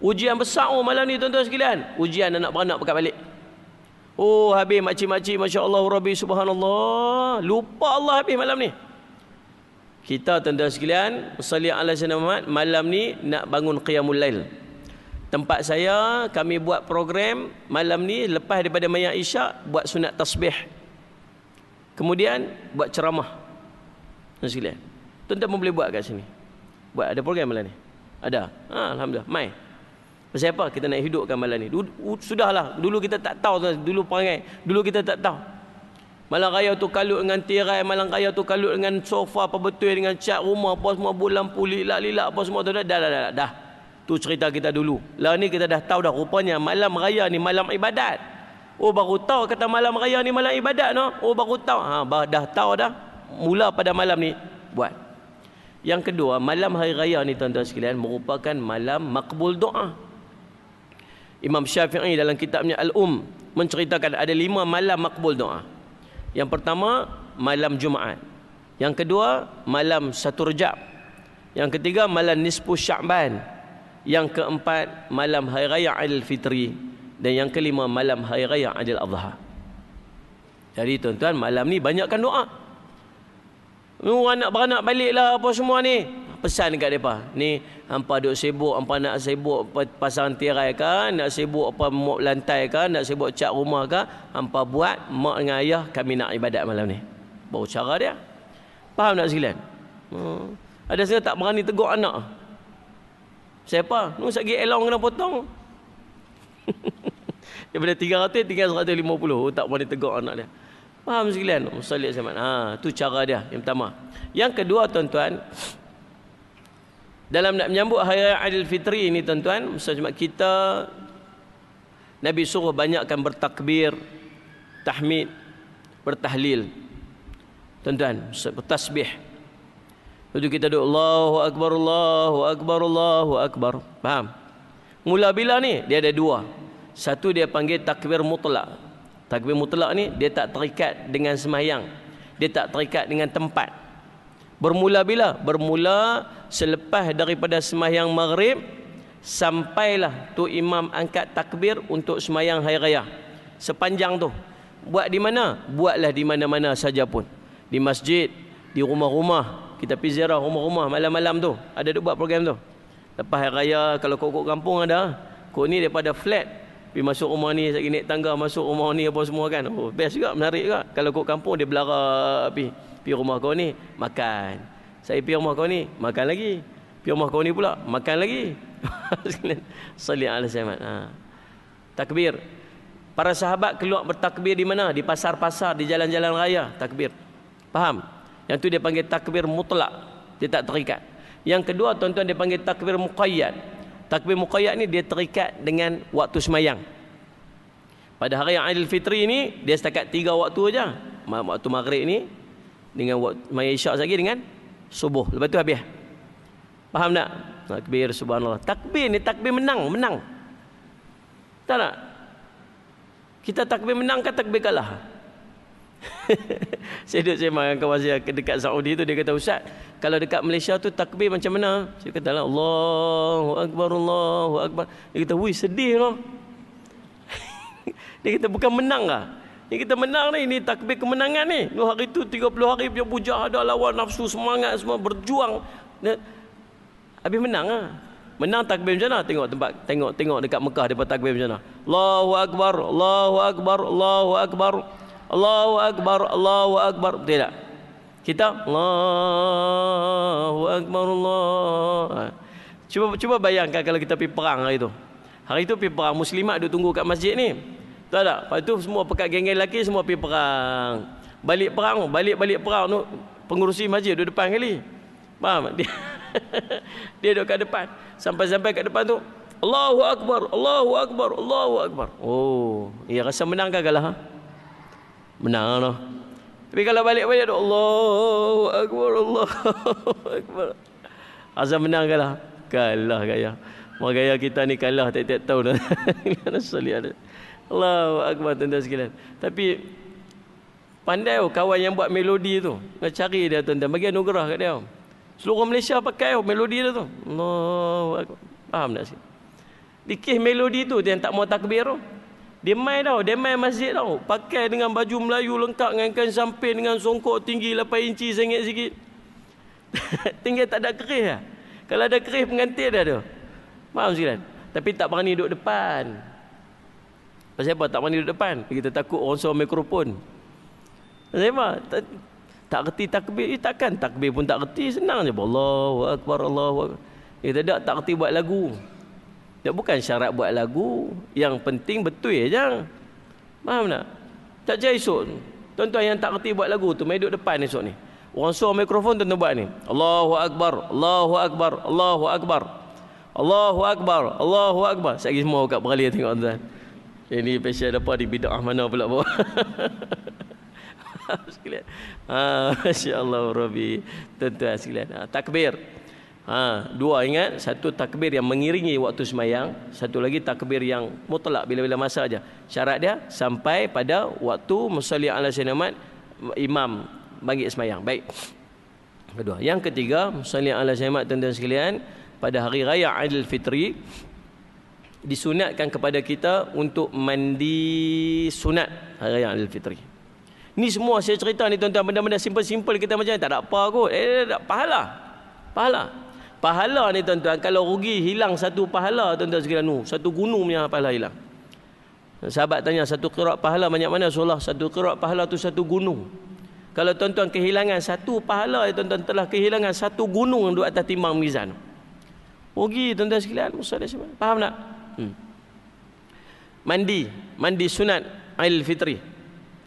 Ujian besar oh malam ni tuan-tuan sekalian. Ujian anak anak pekat balik. Oh habis makcik-makcik Masya Allah Rabbi Subhanallah Lupa Allah habis malam ni Kita tanda sekalian Salih Allah Sallallahu Alaihi Malam ni nak bangun Qiyamul Lail Tempat saya kami buat program Malam ni lepas daripada Maya Isyak Buat sunat tasbih Kemudian buat ceramah Tanda sekalian Tuan-tuan boleh buat kat sini Buat ada program malam ni Ada ha, Alhamdulillah Mai Pasal apa kita nak hidupkan malam ni? Sudahlah, dulu kita tak tahu dulu perangai, dulu kita tak tahu. Malam raya tu kalut dengan tirai, malam raya tu kalut dengan sofa apa betul dengan cat rumah apa semua bulan puli lak lilak apa semua tu dah dah dah dah. dah. Tu cerita kita dulu. Lah ni kita dah tahu dah rupanya malam raya ni malam ibadat. Oh baru tahu kata malam raya ni malam ibadat no. Oh baru tahu. Ha bah, dah tahu dah. Mula pada malam ni buat. Yang kedua, malam hari raya ni tuan-tuan sekalian merupakan malam makbul doa. Imam Syafi'i dalam kitabnya Al-Um menceritakan ada lima malam makbul doa. Yang pertama, malam Jumaat. Yang kedua, malam satu rejab. Yang ketiga, malam Nisfu Syaban. Yang keempat, malam Hari Raya Adil Fitri. Dan yang kelima, malam Hari Raya Adil Adha. Jadi tuan-tuan, malam ni banyakkan doa. Orang nak beranak baliklah apa semua ni pesan dekat depa. Ni hangpa duk sibuk, hangpa nak sibuk pasang tirai ke, nak sibuk apa mop lantai ke, nak sibuk cat rumah ke, hangpa buat mak dengan ayah kami nak ibadat malam ni. Baru cara dia. Faham tak sekalian? Hmm. Ada saya tak berani tegur anak. Siapa? nak Nu sagi elong kena potong. Daripada 300 tinggal 150 tak berani tegur anak dia. Faham sekalian? zaman Ha, tu cara dia yang pertama. Yang kedua tuan-tuan, dalam nak menyambut hari raya Fitri ini tuan-tuan kita Nabi suruh banyakkan bertakbir tahmid bertahlil tuan-tuan bertasbih Lalu kita doa Allahu akbar Allahu akbar Allahu akbar faham mula bila ni dia ada dua satu dia panggil takbir mutlak takbir mutlak ni dia tak terikat dengan semayang dia tak terikat dengan tempat Bermula bila? Bermula selepas daripada semayang maghrib sampailah tu imam angkat takbir untuk semayang hari raya. Sepanjang tu. Buat di mana? Buatlah di mana-mana saja pun. Di masjid, di rumah-rumah. Kita pergi ziarah rumah-rumah malam-malam tu. Ada duk buat program tu. Lepas hari raya, kalau kok-kok kampung ada. kau ni daripada flat. Pergi masuk rumah ni, sakit naik tangga masuk rumah ni apa semua kan. Oh, best juga, menarik juga. Kalau kok kampung dia belara pergi pergi rumah kau ni makan saya pergi rumah kau ni makan lagi pergi rumah kau ni pula makan lagi salli ala sahabat ha. takbir para sahabat keluar bertakbir di mana di pasar-pasar di jalan-jalan raya takbir faham yang tu dia panggil takbir mutlak dia tak terikat yang kedua tuan-tuan dia panggil takbir muqayyad takbir muqayyad ni dia terikat dengan waktu semayang pada hari yang Aidilfitri ni dia setakat tiga waktu saja, waktu maghrib ni dengan maya isyak lagi dengan subuh lepas tu habis faham tak takbir subhanallah takbir ni takbir menang menang tak nak kita takbir menang ke takbir kalah saya duduk saya dengan kawan saya dekat Saudi tu dia kata ustaz kalau dekat Malaysia tu takbir macam mana saya kata lah Allahu Akbar Allahu Akbar dia kata wuih sedih lah dia kata bukan menang lah Ni kita menang ni, ni takbir kemenangan ni. Dua hari tu 30 hari punya puja ada lawan nafsu semangat semua berjuang. Habis menang lah. Menang takbir macam mana? Tengok tempat tengok tengok dekat Mekah depa takbir macam mana. Allahu akbar, Allahu akbar, Allahu akbar. Allahu akbar, Allahu akbar. Betul tak? Kita Allahu akbar Allah. Cuba cuba bayangkan kalau kita pergi perang hari tu. Hari tu pergi perang muslimat duk tunggu kat masjid ni. Tak tak? Lepas tu semua pekat geng-geng lelaki semua pergi perang. Balik perang, balik-balik perang tu pengurusi masjid duduk depan kali. Faham? Dia dia duduk kat depan. Sampai-sampai kat depan tu Allahu Akbar, Allahu Akbar, Allahu Akbar. Oh, ia rasa menang ke kalah? Ha? Menang lah. Tapi kalau balik-balik tu Allahu Akbar, Allahu Akbar. Rasa menang ke kalah? Kalah gaya. Mak kita ni kalah tiap-tiap tahun. Salih ada. Allahu akbar tuan-tuan sekalian. Tapi pandai oh, kawan yang buat melodi tu. Nak cari dia tuan-tuan. Bagi anugerah kat dia. Oh. Seluruh Malaysia pakai oh, melodi dia tu. Allahu akbar. Faham tak sikit? Dikih melodi tu dia tak mau takbir tu. Oh. Dia main tau. Dia main masjid tau. Pakai dengan baju Melayu lengkap dengan kain samping dengan songkok tinggi 8 inci sengit sikit. Tinggal tak ada kerih eh? lah. Kalau ada kerih pengantin dia tu. Faham sikit kan? Tapi tak berani duduk depan. Pasal apa? Tak mandi duduk depan. Kita takut orang suruh mikrofon. Pasal apa? Tak, tak reti takbir. Eh, takkan. Takbir pun tak reti. Senang je. Allahu Akbar. Allahu Akbar. Kita eh, tak, tak reti buat lagu. Tak bukan syarat buat lagu. Yang penting betul je. Ya, Faham tak? Tak cakap esok. Tuan-tuan yang tak reti buat lagu tu. Mari duduk depan esok ni. Orang suruh mikrofon tuan-tuan buat ni. Allahu Akbar. Allahu Akbar. Allahu Akbar. Allahu Akbar. Allahu Akbar. Saya pergi semua kat Bali tengok tuan-tuan. Ini passion apa di bidang ah mana pula bawah. sekalian. Ha, masya-Allah Rabbi. tentu sekalian. Ha, takbir. Ha, dua ingat, satu takbir yang mengiringi waktu semayang satu lagi takbir yang mutlak bila-bila masa aja. Syarat dia sampai pada waktu musalli ala sayyidina imam bagi semayang Baik. Kedua, yang ketiga musalli ala sayyidina tuan-tuan sekalian pada hari raya Aidilfitri disunatkan kepada kita untuk mandi sunat hari raya Aidilfitri. Ini semua saya cerita ni tuan-tuan benda-benda simple-simple kita macam tak ada apa kot. Eh tak, eh, tak pahala. Pahala. Pahala ni tuan-tuan kalau rugi hilang satu pahala tuan-tuan sekalian tu. Satu gunung punya pahala hilang. Sahabat tanya satu qirat pahala banyak mana Rasulullah? Satu qirat pahala tu satu gunung. Kalau tuan-tuan kehilangan satu pahala ya tuan-tuan telah kehilangan satu gunung di atas timbang mizan. Rugi tuan-tuan sekalian, musalah sekalian. Faham tak? Hmm. Mandi, mandi sunat Aidil Fitri.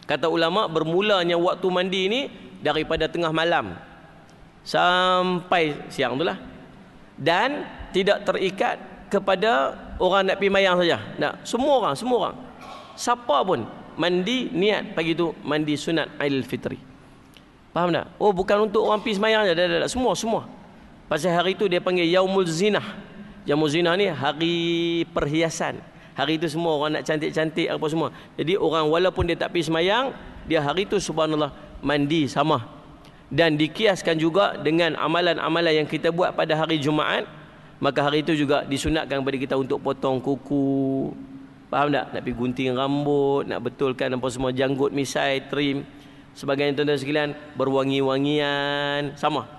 Kata ulama bermulanya waktu mandi ini daripada tengah malam sampai siang itulah. Dan tidak terikat kepada orang nak pergi mayang saja. Nak semua orang, semua orang. Siapa pun mandi niat pagi tu mandi sunat Aidil Fitri. Faham tak? Oh bukan untuk orang pergi semayang saja. semua, semua. Pasal hari itu dia panggil Yaumul Zinah jamu zina ni hari perhiasan. Hari itu semua orang nak cantik-cantik apa semua. Jadi orang walaupun dia tak pergi semayang, dia hari itu subhanallah mandi sama. Dan dikiaskan juga dengan amalan-amalan yang kita buat pada hari Jumaat, maka hari itu juga disunatkan kepada kita untuk potong kuku. Faham tak? Nak pergi gunting rambut, nak betulkan apa semua janggut misai, trim. Sebagainya tuan-tuan sekalian, berwangi-wangian, sama.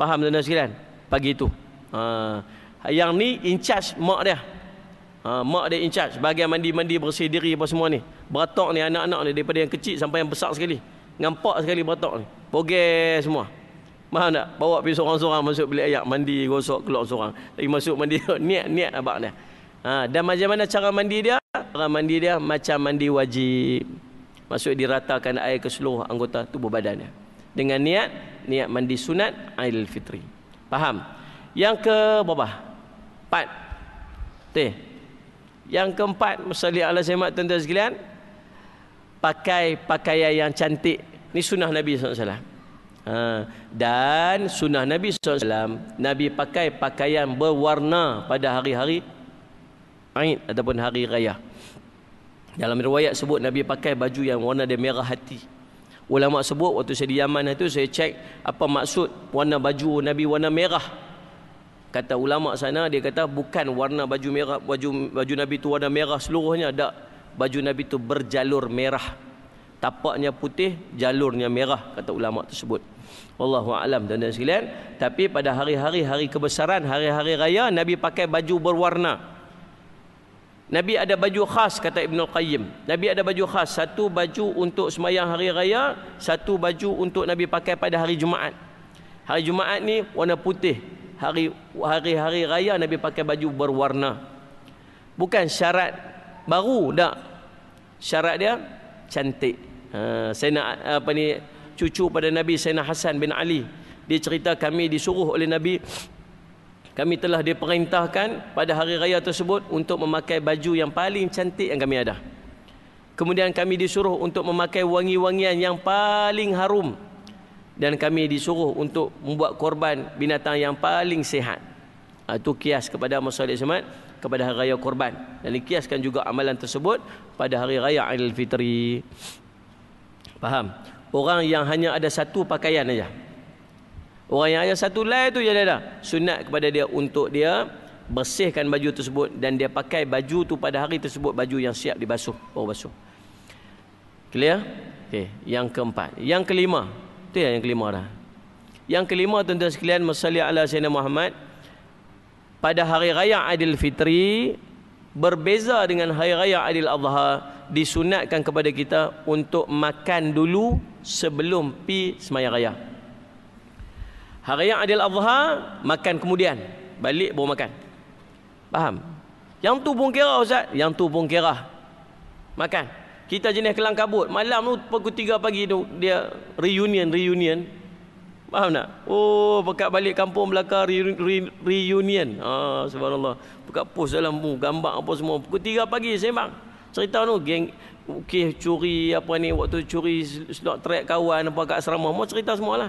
Faham tuan-tuan sekalian? Pagi itu. Haa yang ni in charge mak dia. Ha, mak dia in charge bagi mandi-mandi bersih diri apa semua ni. Beratok ni anak-anak ni daripada yang kecil sampai yang besar sekali. Ngampak sekali beratok ni. Pogel semua. Faham tak? Bawa pergi seorang-seorang masuk bilik ayak. Mandi, gosok, keluar seorang. Lagi masuk mandi. Niat-niat abak dia. Ha, dan macam mana cara mandi dia? Cara mandi dia macam mandi wajib. Masuk diratakan air ke seluruh anggota tubuh badannya. Dengan niat, niat mandi sunat, air fitri. Faham? Yang ke bawah empat teh yang keempat musalli Allah semat tuan-tuan sekalian pakai pakaian yang cantik Ini sunnah nabi SAW ha. dan sunnah nabi SAW nabi pakai pakaian berwarna pada hari-hari Aid ataupun hari raya dalam riwayat sebut nabi pakai baju yang warna dia merah hati ulama sebut waktu saya di Yaman itu saya cek apa maksud warna baju nabi warna merah kata ulama sana dia kata bukan warna baju merah baju baju nabi tu warna merah seluruhnya ada baju nabi tu berjalur merah tapaknya putih jalurnya merah kata ulama tersebut wallahu alam dan dan sekalian tapi pada hari-hari hari kebesaran hari-hari raya nabi pakai baju berwarna Nabi ada baju khas kata Ibn Al-Qayyim Nabi ada baju khas Satu baju untuk semayang hari raya Satu baju untuk Nabi pakai pada hari Jumaat Hari Jumaat ni warna putih hari hari-hari raya Nabi pakai baju berwarna. Bukan syarat baru dak. Syarat dia cantik. Ha, saya nak apa ni cucu pada Nabi Sayyidina Hasan bin Ali. Dia cerita kami disuruh oleh Nabi kami telah diperintahkan pada hari raya tersebut untuk memakai baju yang paling cantik yang kami ada. Kemudian kami disuruh untuk memakai wangi-wangian yang paling harum dan kami disuruh untuk membuat korban binatang yang paling sihat. Itu ah, kias kepada Masyarakat Semat kepada hari raya korban. Dan dikiaskan juga amalan tersebut pada hari raya Idul Fitri. Faham? Orang yang hanya ada satu pakaian saja. Orang yang hanya satu lain tu je Sunat kepada dia untuk dia bersihkan baju tersebut dan dia pakai baju tu pada hari tersebut baju yang siap dibasuh, baru oh, basuh. Clear? Okey, yang keempat. Yang kelima, itu yang kelima dah. Yang kelima tuan-tuan sekalian masalli ala sayyidina Muhammad pada hari raya Aidil Fitri berbeza dengan hari raya Aidil Adha disunatkan kepada kita untuk makan dulu sebelum pi semayang raya. Hari raya Aidil Adha makan kemudian, balik baru makan. Faham? Yang tu pun kira Ustaz, yang tu pun kira. Makan. Kita jenis kelang kabut. Malam tu pukul 3 pagi tu dia reunion, reunion. Faham tak? Oh, pekat balik kampung belakang re, re, reunion. Ah, subhanallah. Pekat pos dalam bu, gambar apa semua. Pukul 3 pagi sembang. Cerita tu geng okay, curi apa ni waktu curi slot track kawan apa kat asrama. Mau cerita semualah.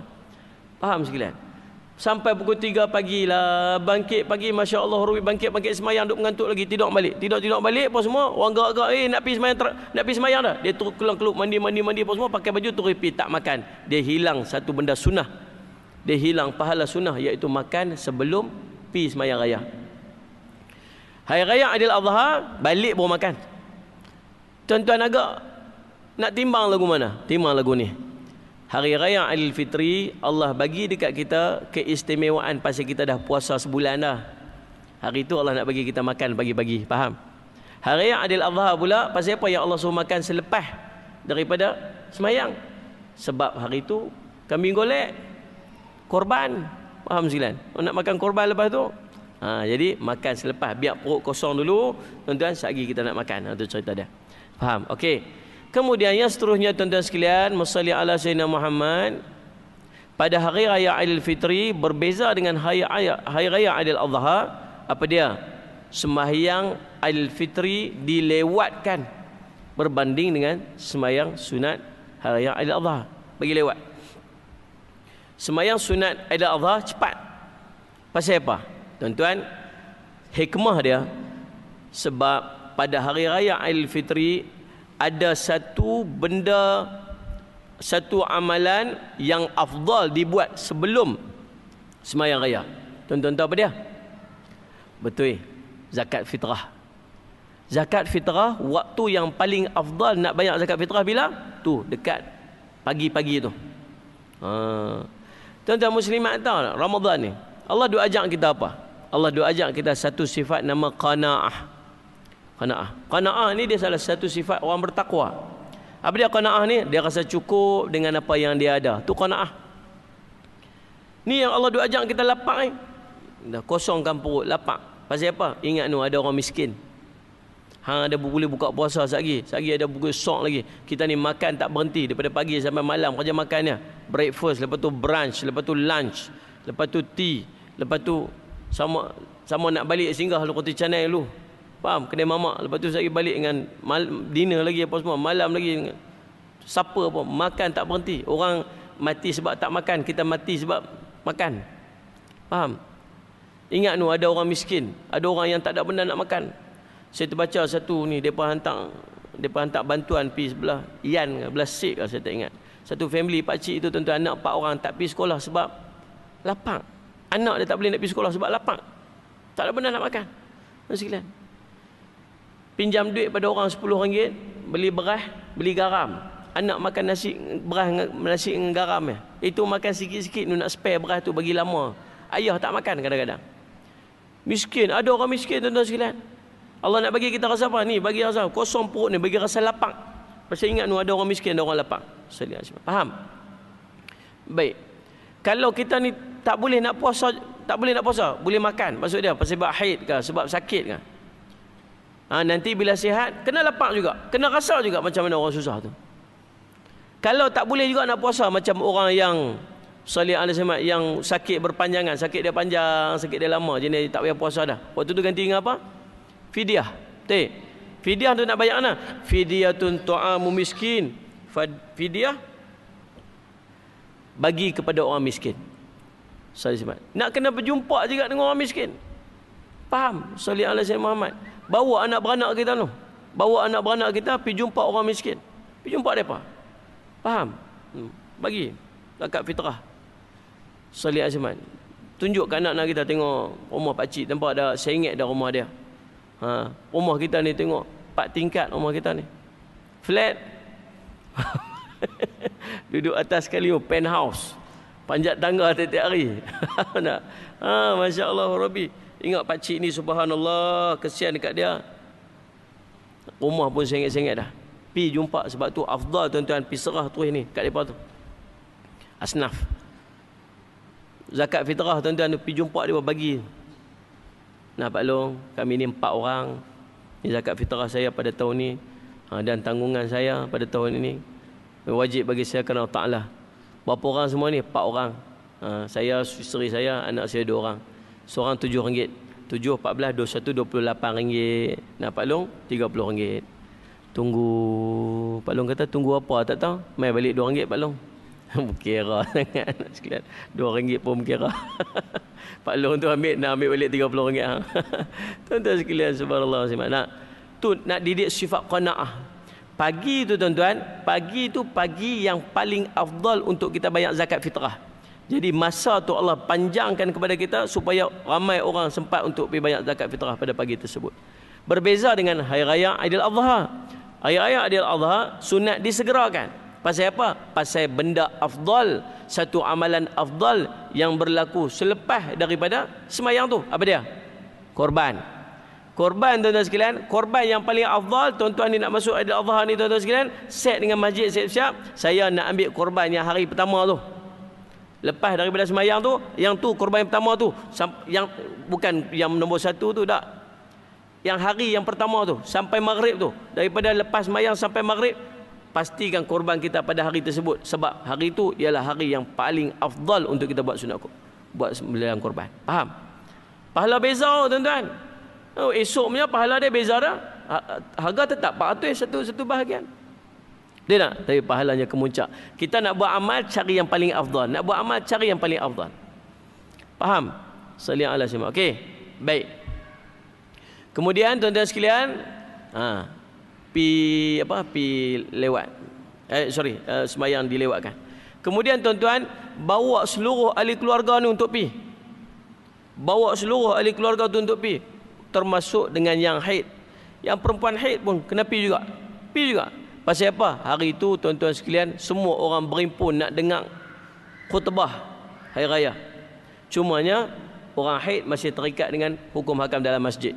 Faham sekalian? Sampai pukul tiga pagi lah. Bangkit pagi, Masya Allah, Rubik bangkit, bangkit semayang, duduk mengantuk lagi. Tidak balik. Tidak, tidak balik pun semua. Orang gerak-gerak, eh nak pergi semayang, ter- nak pergi semayang dah. Dia turut keluar keluar, mandi, mandi, mandi pun semua. Pakai baju, turut pergi, tak makan. Dia hilang satu benda sunnah. Dia hilang pahala sunnah, iaitu makan sebelum pergi semayang raya. Hari raya Adil Allah balik baru makan. Tuan-tuan agak, nak timbang lagu mana? Timbang lagu ni. Hari Raya Aidilfitri Allah bagi dekat kita keistimewaan pasal kita dah puasa sebulan dah. Hari itu Allah nak bagi kita makan bagi-bagi faham? Hari Raya Aidiladha pula pasal apa yang Allah suruh makan selepas daripada semayang. Sebab hari itu kami golek korban, faham silan? Oh, nak makan korban lepas tu? Ha, jadi makan selepas biar perut kosong dulu, tuan-tuan, sagi kita nak makan. Itu ha, cerita dia. Faham? Okey. Kemudian yang seterusnya tuan-tuan sekalian, musalli ala sayyidina Muhammad pada hari raya Aidil Fitri berbeza dengan hari raya hari raya Aidil Adha, apa dia? Semayang Aidil Fitri dilewatkan berbanding dengan semayang sunat hari raya Aidil Adha. Bagi lewat. Semayang sunat Aidil Adha cepat. Pasal apa? Tuan-tuan, hikmah dia sebab pada hari raya Aidilfitri ada satu benda satu amalan yang afdal dibuat sebelum semayang raya. Tuan-tuan tahu apa dia? Betul. Zakat fitrah. Zakat fitrah waktu yang paling afdal nak bayar zakat fitrah bila? Tu dekat pagi-pagi tu. Ha. Tuan-tuan muslimat tahu Ramadan ni Allah doa ajak kita apa? Allah doa ajak kita satu sifat nama qanaah. Qanaah. Qanaah ni dia salah satu sifat orang bertakwa. Apa dia qanaah ni? Dia rasa cukup dengan apa yang dia ada. Tu qanaah. Ni yang Allah doa ajak kita lapak ni. Dah kosongkan perut, lapak. Pasal apa? Ingat ni ada orang miskin. Hang ada boleh buka puasa satgi. Satgi ada buku sok lagi. Kita ni makan tak berhenti daripada pagi sampai malam kerja makannya. Breakfast, lepas tu brunch, lepas tu lunch, lepas tu tea, lepas tu sama sama nak balik singgah lu kota Chennai lu. Faham? Kena mamak. Lepas tu saya balik dengan mal, dinner lagi apa semua. Malam lagi. Supper apa. Makan tak berhenti. Orang mati sebab tak makan. Kita mati sebab makan. Faham? Ingat tu ada orang miskin. Ada orang yang tak ada benda nak makan. Saya terbaca satu ni. Mereka hantar, mereka hantar bantuan pergi sebelah Ian. Belah Sik lah saya tak ingat. Satu family pakcik tu tentu anak empat orang tak pergi sekolah sebab lapang. Anak dia tak boleh nak pergi sekolah sebab lapang. Tak ada benda nak makan. Masih sekalian pinjam duit pada orang 10 ringgit beli beras beli garam anak makan nasi beras nasi dengan garam ya. itu makan sikit-sikit nu nak spare beras tu bagi lama ayah tak makan kadang-kadang miskin ada orang miskin tuan-tuan sekalian Allah nak bagi kita rasa apa ni bagi rasa kosong perut ni bagi rasa lapang pasal ingat nu ada orang miskin ada orang lapang faham baik kalau kita ni tak boleh nak puasa tak boleh nak puasa boleh makan maksud dia pasal sebab haid ke sebab sakit ke Ha, nanti bila sihat, kena lapar juga. Kena rasa juga macam mana orang susah tu. Kalau tak boleh juga nak puasa macam orang yang Salih Ali yang sakit berpanjangan. Sakit dia panjang, sakit dia lama. Jadi tak payah puasa dah. Waktu tu ganti dengan apa? Fidyah. Tih. Fidyah tu nak bayar mana? Fidyah tu tu'amu miskin. Fidyah bagi kepada orang miskin. Salih Semat. Nak kena berjumpa juga dengan orang miskin. Faham? Salih Ali Semat Muhammad bawa anak beranak kita tu bawa anak beranak kita pergi jumpa orang miskin pergi jumpa mereka faham hmm. bagi zakat fitrah Salih Azman tunjuk ke anak-anak kita tengok rumah pakcik tempat ada sengit dah rumah dia ha. rumah kita ni tengok empat tingkat rumah kita ni flat duduk atas kali oh, penthouse panjat tangga tiap-tiap hari nak ha masya-Allah rabbi Ingat pakcik ni subhanallah kesian dekat dia. Rumah pun sengit-sengit dah. Pi jumpa sebab tu afdal tuan-tuan pi serah tu ni kat depa tu. Asnaf. Zakat fitrah tuan-tuan pi jumpa dia bagi. Nah Pak Long, kami ni empat orang. Ini zakat fitrah saya pada tahun ni. Ha, dan tanggungan saya pada tahun ini wajib bagi saya kerana Allah Ta'ala. Berapa orang semua ni? Empat orang. Ha, saya, isteri saya, anak saya dua orang seorang tujuh ringgit. Tujuh, empat belas, dua satu, dua puluh lapan ringgit. Nak Pak Long, tiga puluh ringgit. Tunggu, Pak Long kata tunggu apa, tak tahu. Main balik dua ringgit, Pak Long. Bukira sangat sekalian. Dua ringgit pun bukira. Pak Long tu ambil, nak ambil balik tiga puluh ringgit. Ha. Tuan-tuan sekalian, subhanallah. Nak, tu, nak didik sifat qana'ah. Pagi itu tuan-tuan, pagi itu pagi yang paling afdal untuk kita bayar zakat fitrah. Jadi masa tu Allah panjangkan kepada kita supaya ramai orang sempat untuk pergi banyak zakat fitrah pada pagi tersebut. Berbeza dengan hari raya Aidil Adha. Hari raya Aidil Adha sunat disegerakan. Pasal apa? Pasal benda afdal, satu amalan afdal yang berlaku selepas daripada semayang tu. Apa dia? Korban. Korban tuan-tuan sekalian, korban yang paling afdal tuan-tuan ni nak masuk Aidil Adha ni tuan-tuan sekalian, set dengan masjid siap-siap, saya nak ambil korban yang hari pertama tu. Lepas daripada semayang tu, yang tu korban yang pertama tu, yang bukan yang nombor satu tu tak. Yang hari yang pertama tu, sampai maghrib tu, daripada lepas semayang sampai maghrib, pastikan korban kita pada hari tersebut. Sebab hari itu ialah hari yang paling afdal untuk kita buat sunat buat sembelian korban. Faham? Pahala beza tuan-tuan. Oh, esoknya pahala dia beza dah. Ha, ha, harga tetap 400 satu satu bahagian. Dia nak tapi pahalanya kemuncak. Kita nak buat amal cari yang paling afdal. Nak buat amal cari yang paling afdal. Faham? Salih Allah semua. Okey. Baik. Kemudian tuan-tuan sekalian, ha, pi apa pi lewat. Eh sorry, uh, sembahyang dilewatkan. Kemudian tuan-tuan bawa seluruh ahli keluarga ni untuk pi. Bawa seluruh ahli keluarga tu untuk pi. Termasuk dengan yang haid. Yang perempuan haid pun kena pi juga. Pi juga. Pasal apa? Hari itu tuan-tuan sekalian semua orang berimpun nak dengar khutbah hari raya. Cumanya orang haid masih terikat dengan hukum hakam dalam masjid.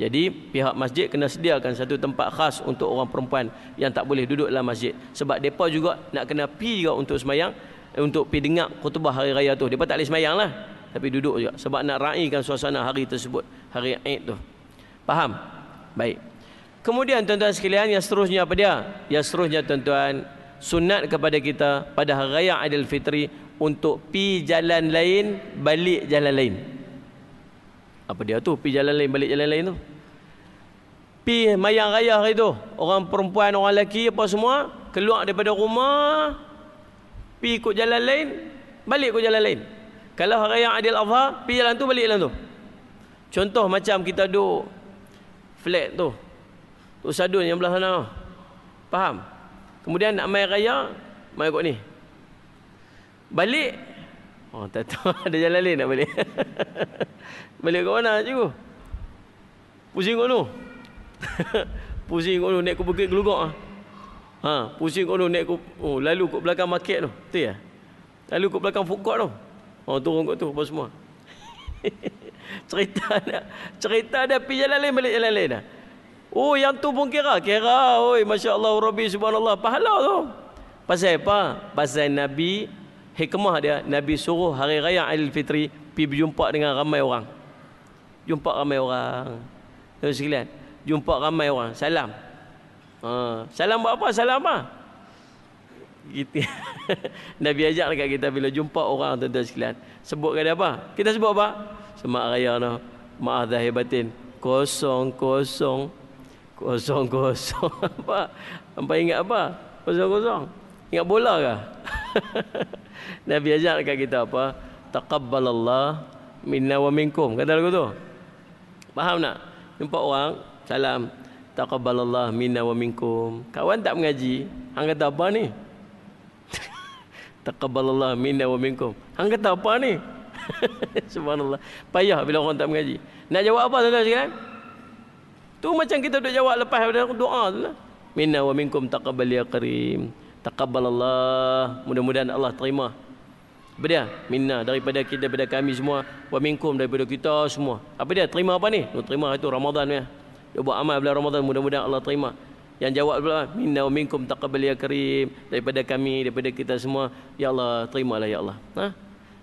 Jadi pihak masjid kena sediakan satu tempat khas untuk orang perempuan yang tak boleh duduk dalam masjid. Sebab mereka juga nak kena pi juga untuk semayang, eh, untuk pi dengar khutbah hari raya tu. Mereka tak boleh semayang lah. Tapi duduk juga. Sebab nak raikan suasana hari tersebut. Hari Eid tu. Faham? Baik. Kemudian tuan-tuan sekalian yang seterusnya apa dia? Yang seterusnya tuan-tuan sunat kepada kita pada hari raya Aidil Fitri untuk pi jalan lain balik jalan lain. Apa dia tu? Pi jalan lain balik jalan lain tu. Pi mayang raya hari tu, orang perempuan, orang lelaki apa semua keluar daripada rumah pi ikut jalan lain, balik ikut jalan lain. Kalau hari raya Aidil Adha, pi jalan tu balik jalan tu. Contoh macam kita duduk flat tu, Usadun yang belah sana. Faham? Kemudian nak mai raya, mai kot ni. Balik. Oh, tak tahu ada jalan lain nak balik. balik ke mana cikgu? Pusing kot tu. pusing kot tu naik ke bukit ah Ha, pusing kot tu naik ke oh, lalu kot belakang market tu. Betul ya? Lalu kot belakang food court tu. Oh, turun kot tu apa semua. cerita dah cerita dah pergi jalan lain balik jalan lain dah. Oh yang tu pun kira Kira oi, Masya Allah Rabbi subhanallah Pahala tu Pasal apa? Pasal Nabi Hikmah dia Nabi suruh hari raya Al-Fitri Pergi berjumpa dengan ramai orang Jumpa ramai orang Terus sekalian Jumpa ramai orang Salam ha. Salam buat apa? Salam apa? Kita, Nabi ajak dekat kita Bila jumpa orang Tuan-tuan sekalian Sebutkan dia apa? Kita sebut apa? Semak raya no. Maaf zahir batin Kosong Kosong kosong-kosong apa? Apa ingat apa? Kosong-kosong. Ingat bola ke? Nabi ajar dekat kita apa? Taqabbalallah minna wa minkum. Kata lagu tu. Faham tak? Jumpa orang salam taqabbalallah minna wa minkum. Kawan tak mengaji, hang kata apa ni? taqabbalallah minna wa minkum. Hang kata apa ni? Subhanallah. Payah bila orang tak mengaji. Nak jawab apa tuan-tuan sekarang? Tu macam kita duk jawab lepas ada doa tu lah. Minna wa minkum taqabbal ya karim. Taqabbal Allah. Mudah-mudahan Allah terima. Apa dia? Minna daripada kita, daripada kami semua. Wa minkum daripada kita semua. Apa dia? Terima apa ni? Dia oh, terima itu Ramadan ni. Ya. Dia buat amal bulan Ramadan. Mudah-mudahan Allah terima. Yang jawab pula, minna wa minkum taqabbal ya karim. Daripada kami, daripada kita semua. Ya Allah, terimalah ya Allah. Ha?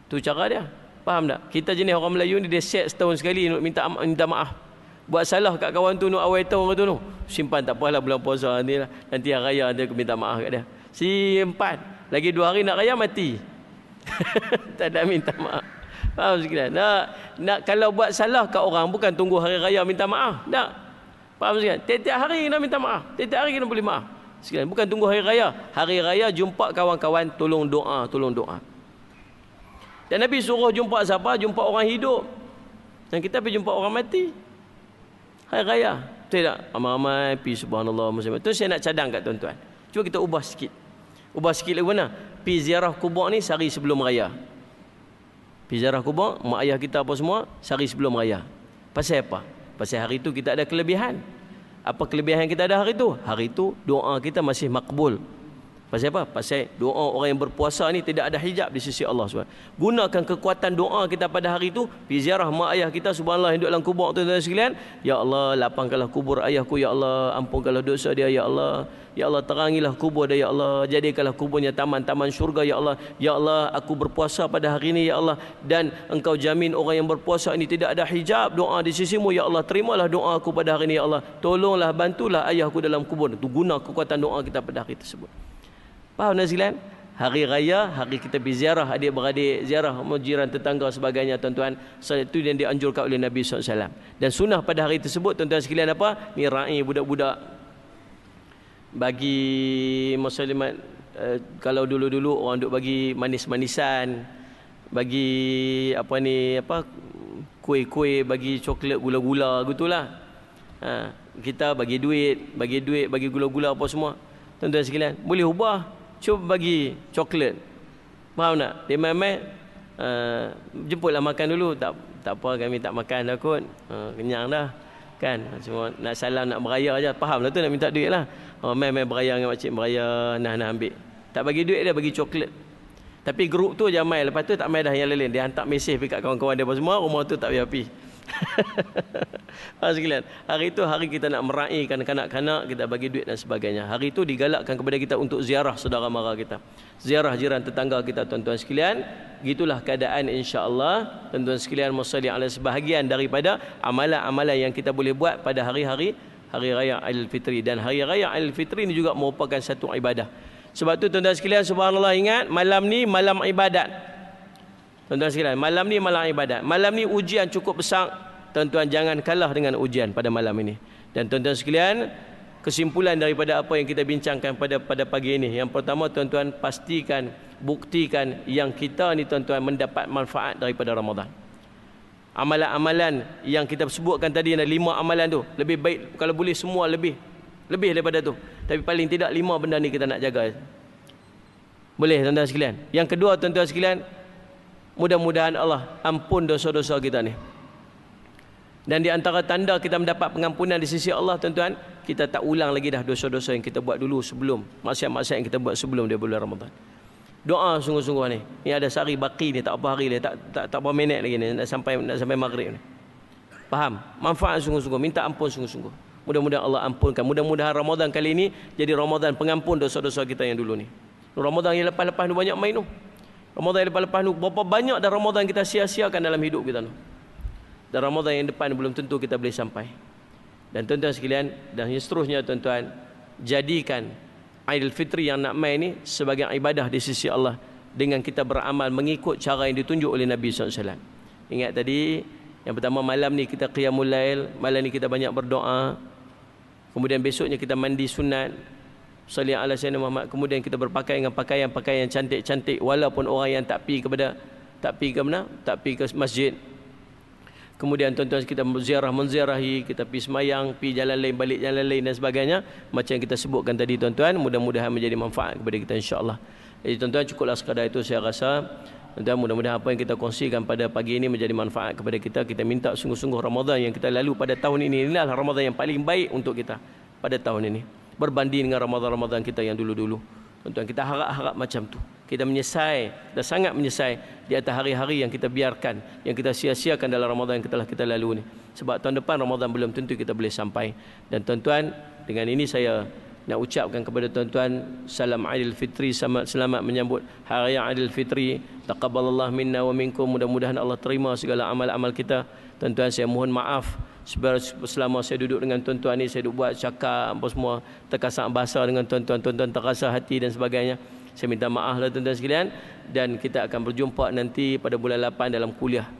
tu cara dia. Faham tak? Kita jenis orang Melayu ni, dia set setahun sekali nak minta, Minta maaf buat salah kat kawan tu nak awal tahun tu tu simpan tak apalah bulan puasa ni lah nanti yang raya dia aku minta maaf kat dia simpan lagi dua hari nak raya mati tak ada minta maaf faham sekalian nak, nak kalau buat salah kat orang bukan tunggu hari raya minta maaf tak faham sekalian tiap-tiap hari nak minta maaf tiap-tiap hari kena boleh maaf sekalian bukan tunggu hari raya hari raya jumpa kawan-kawan tolong doa tolong doa dan Nabi suruh jumpa siapa? Jumpa orang hidup. Dan kita pergi jumpa orang mati. Hari raya. Betul tak? Ramai-ramai pi subhanallah macam tu saya nak cadang kat tuan-tuan. Cuba kita ubah sikit. Ubah sikit lagi mana? Pi ziarah kubur ni sehari sebelum raya. Pi ziarah kubur mak ayah kita apa semua sehari sebelum raya. Pasal apa? Pasal hari itu kita ada kelebihan. Apa kelebihan yang kita ada hari itu? Hari itu doa kita masih makbul. Pasal apa? Pasal doa orang yang berpuasa ni tidak ada hijab di sisi Allah SWT. Gunakan kekuatan doa kita pada hari itu. Pergi ziarah mak ayah kita subhanallah yang duduk dalam kubur tu tuan sekalian. Ya Allah lapangkanlah kubur ayahku ya Allah. Ampunkanlah dosa dia ya Allah. Ya Allah terangilah kubur dia ya Allah. Jadikanlah kuburnya taman-taman syurga ya Allah. Ya Allah aku berpuasa pada hari ini ya Allah. Dan engkau jamin orang yang berpuasa ini tidak ada hijab doa di sisimu ya Allah. Terimalah doa aku pada hari ini ya Allah. Tolonglah bantulah ayahku dalam kubur. Itu guna kekuatan doa kita pada hari tersebut. Faham tak sekalian? Hari raya, hari kita pergi ziarah adik-beradik, ziarah jiran tetangga sebagainya tuan-tuan. So, itu yang dianjurkan oleh Nabi SAW. Dan sunnah pada hari tersebut tuan-tuan sekalian apa? Ni ra'i budak-budak. Bagi muslimat, eh, kalau dulu-dulu orang duk bagi manis-manisan. Bagi apa ni, apa kuih-kuih, bagi coklat gula-gula, gitulah. Ha, kita bagi duit, bagi duit, bagi gula-gula apa semua. Tuan-tuan sekalian, boleh ubah cuba bagi coklat. Faham tak? Dia main uh, eh, jemputlah makan dulu. Tak tak apa kami tak makan dah kot. Uh, kenyang dah. Kan? Cuma nak salam, nak beraya aja. Faham lah tu nak minta duit lah. Oh, main main beraya dengan makcik beraya. Nah, nah ambil. Tak bagi duit dia bagi coklat. Tapi grup tu je main. Lepas tu tak main dah yang lain. Dia hantar mesej dekat kawan-kawan dia semua. Rumah tu tak payah pergi. Faham sekalian? Hari itu hari kita nak meraihkan kanak-kanak, kita bagi duit dan sebagainya. Hari itu digalakkan kepada kita untuk ziarah saudara mara kita. Ziarah jiran tetangga kita tuan-tuan sekalian. Gitulah keadaan insya-Allah tuan-tuan sekalian musalli ala sebahagian daripada amalan-amalan yang kita boleh buat pada hari-hari hari raya Aidilfitri dan hari raya Aidilfitri ini juga merupakan satu ibadah. Sebab tu tuan-tuan sekalian subhanallah ingat malam ni malam ibadat. Tuan-tuan sekalian, malam ni malam ibadat. Malam ni ujian cukup besar. Tuan-tuan jangan kalah dengan ujian pada malam ini. Dan tuan-tuan sekalian, kesimpulan daripada apa yang kita bincangkan pada pada pagi ini. Yang pertama, tuan-tuan pastikan, buktikan yang kita ni tuan-tuan mendapat manfaat daripada Ramadan. Amalan-amalan yang kita sebutkan tadi, ada lima amalan tu. Lebih baik, kalau boleh semua lebih. Lebih daripada tu. Tapi paling tidak lima benda ni kita nak jaga. Boleh tuan-tuan sekalian. Yang kedua tuan-tuan sekalian, Mudah-mudahan Allah ampun dosa-dosa kita ni. Dan di antara tanda kita mendapat pengampunan di sisi Allah tuan-tuan, kita tak ulang lagi dah dosa-dosa yang kita buat dulu sebelum maksiat-maksiat yang kita buat sebelum dia bulan Ramadan. Doa sungguh-sungguh ni. Ni ada sehari baki ni, tak apa hari ni, tak tak tak berapa minit lagi ni nak sampai nak sampai maghrib ni. Faham? Manfaat sungguh-sungguh, minta ampun sungguh-sungguh. Mudah-mudahan Allah ampunkan. Mudah-mudahan Ramadan kali ini jadi Ramadan pengampun dosa-dosa kita yang dulu ni. Ramadan yang lepas-lepas ni banyak main tu. Ramadan yang lepas-lepas ni berapa banyak dah Ramadan kita sia-siakan dalam hidup kita ni. Dan Ramadan yang depan belum tentu kita boleh sampai. Dan tuan-tuan sekalian, dan seterusnya tuan-tuan, jadikan Fitri yang nak main ni sebagai ibadah di sisi Allah dengan kita beramal mengikut cara yang ditunjuk oleh Nabi SAW. Ingat tadi, yang pertama malam ni kita qiyamul lail, malam ni kita banyak berdoa, kemudian besoknya kita mandi sunat, Salih ala Sayyidina Muhammad Kemudian kita berpakaian dengan pakaian-pakaian yang cantik-cantik Walaupun orang yang tak pergi kepada Tak pergi ke mana? Tak pergi ke masjid Kemudian tuan-tuan kita ziarah menziarahi Kita pergi semayang, pergi jalan lain, balik jalan lain dan sebagainya Macam yang kita sebutkan tadi tuan-tuan Mudah-mudahan menjadi manfaat kepada kita insyaAllah Jadi tuan-tuan cukuplah sekadar itu saya rasa tuan mudah-mudahan apa yang kita kongsikan pada pagi ini Menjadi manfaat kepada kita Kita minta sungguh-sungguh Ramadan yang kita lalu pada tahun ini Inilah Ramadan yang paling baik untuk kita pada tahun ini berbanding dengan Ramadan-Ramadan kita yang dulu-dulu. Tuan-tuan, kita harap-harap macam tu. Kita menyesai, dah sangat menyesai di atas hari-hari yang kita biarkan, yang kita sia-siakan dalam Ramadan yang telah kita lalu ni. Sebab tahun depan Ramadan belum tentu kita boleh sampai. Dan tuan-tuan, dengan ini saya nak ucapkan kepada tuan-tuan salam Aidil Fitri selamat, selamat menyambut hari yang Aidil Fitri. Taqabbalallahu minna wa minkum. Mudah-mudahan Allah terima segala amal-amal kita. Tuan-tuan, saya mohon maaf selama saya duduk dengan tuan-tuan ni saya duduk buat cakap apa semua terkasar bahasa dengan tuan-tuan tuan-tuan terkasar hati dan sebagainya saya minta maaf lah tuan-tuan sekalian dan kita akan berjumpa nanti pada bulan 8 dalam kuliah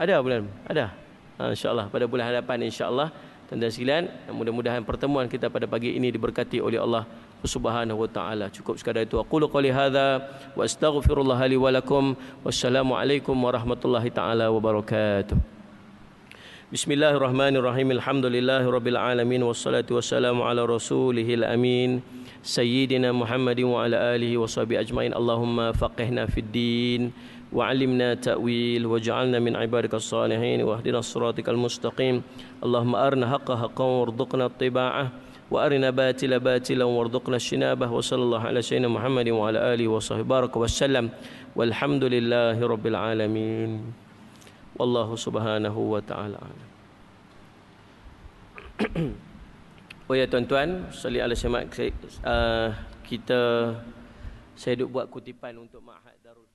ada bulan ada ha, insyaallah pada bulan hadapan insyaallah tuan-tuan sekalian mudah-mudahan pertemuan kita pada pagi ini diberkati oleh Allah Subhanahu wa taala cukup sekadar itu aqulu qali hadza wa astaghfirullah li wa lakum wassalamu alaikum warahmatullahi taala wabarakatuh بسم الله الرحمن الرحيم الحمد لله رب العالمين والصلاة والسلام على رسوله الأمين سيدنا محمد وعلى آله وصحبه أجمعين اللهم فقهنا في الدين وعلمنا تأويل وجعلنا من عبادك الصالحين واهدنا صراطك المستقيم اللهم أرنا حق حقا وارزقنا اتباعه وأرنا باطل باطلا وارزقنا اجتنابه وصلى الله على سيدنا محمد وعلى آله وصحبه بارك وسلم والحمد لله رب العالمين Allah Subhanahu wa taala. oh ya tuan-tuan, sekali ala semak kita saya duk buat kutipan untuk Ma'had Darul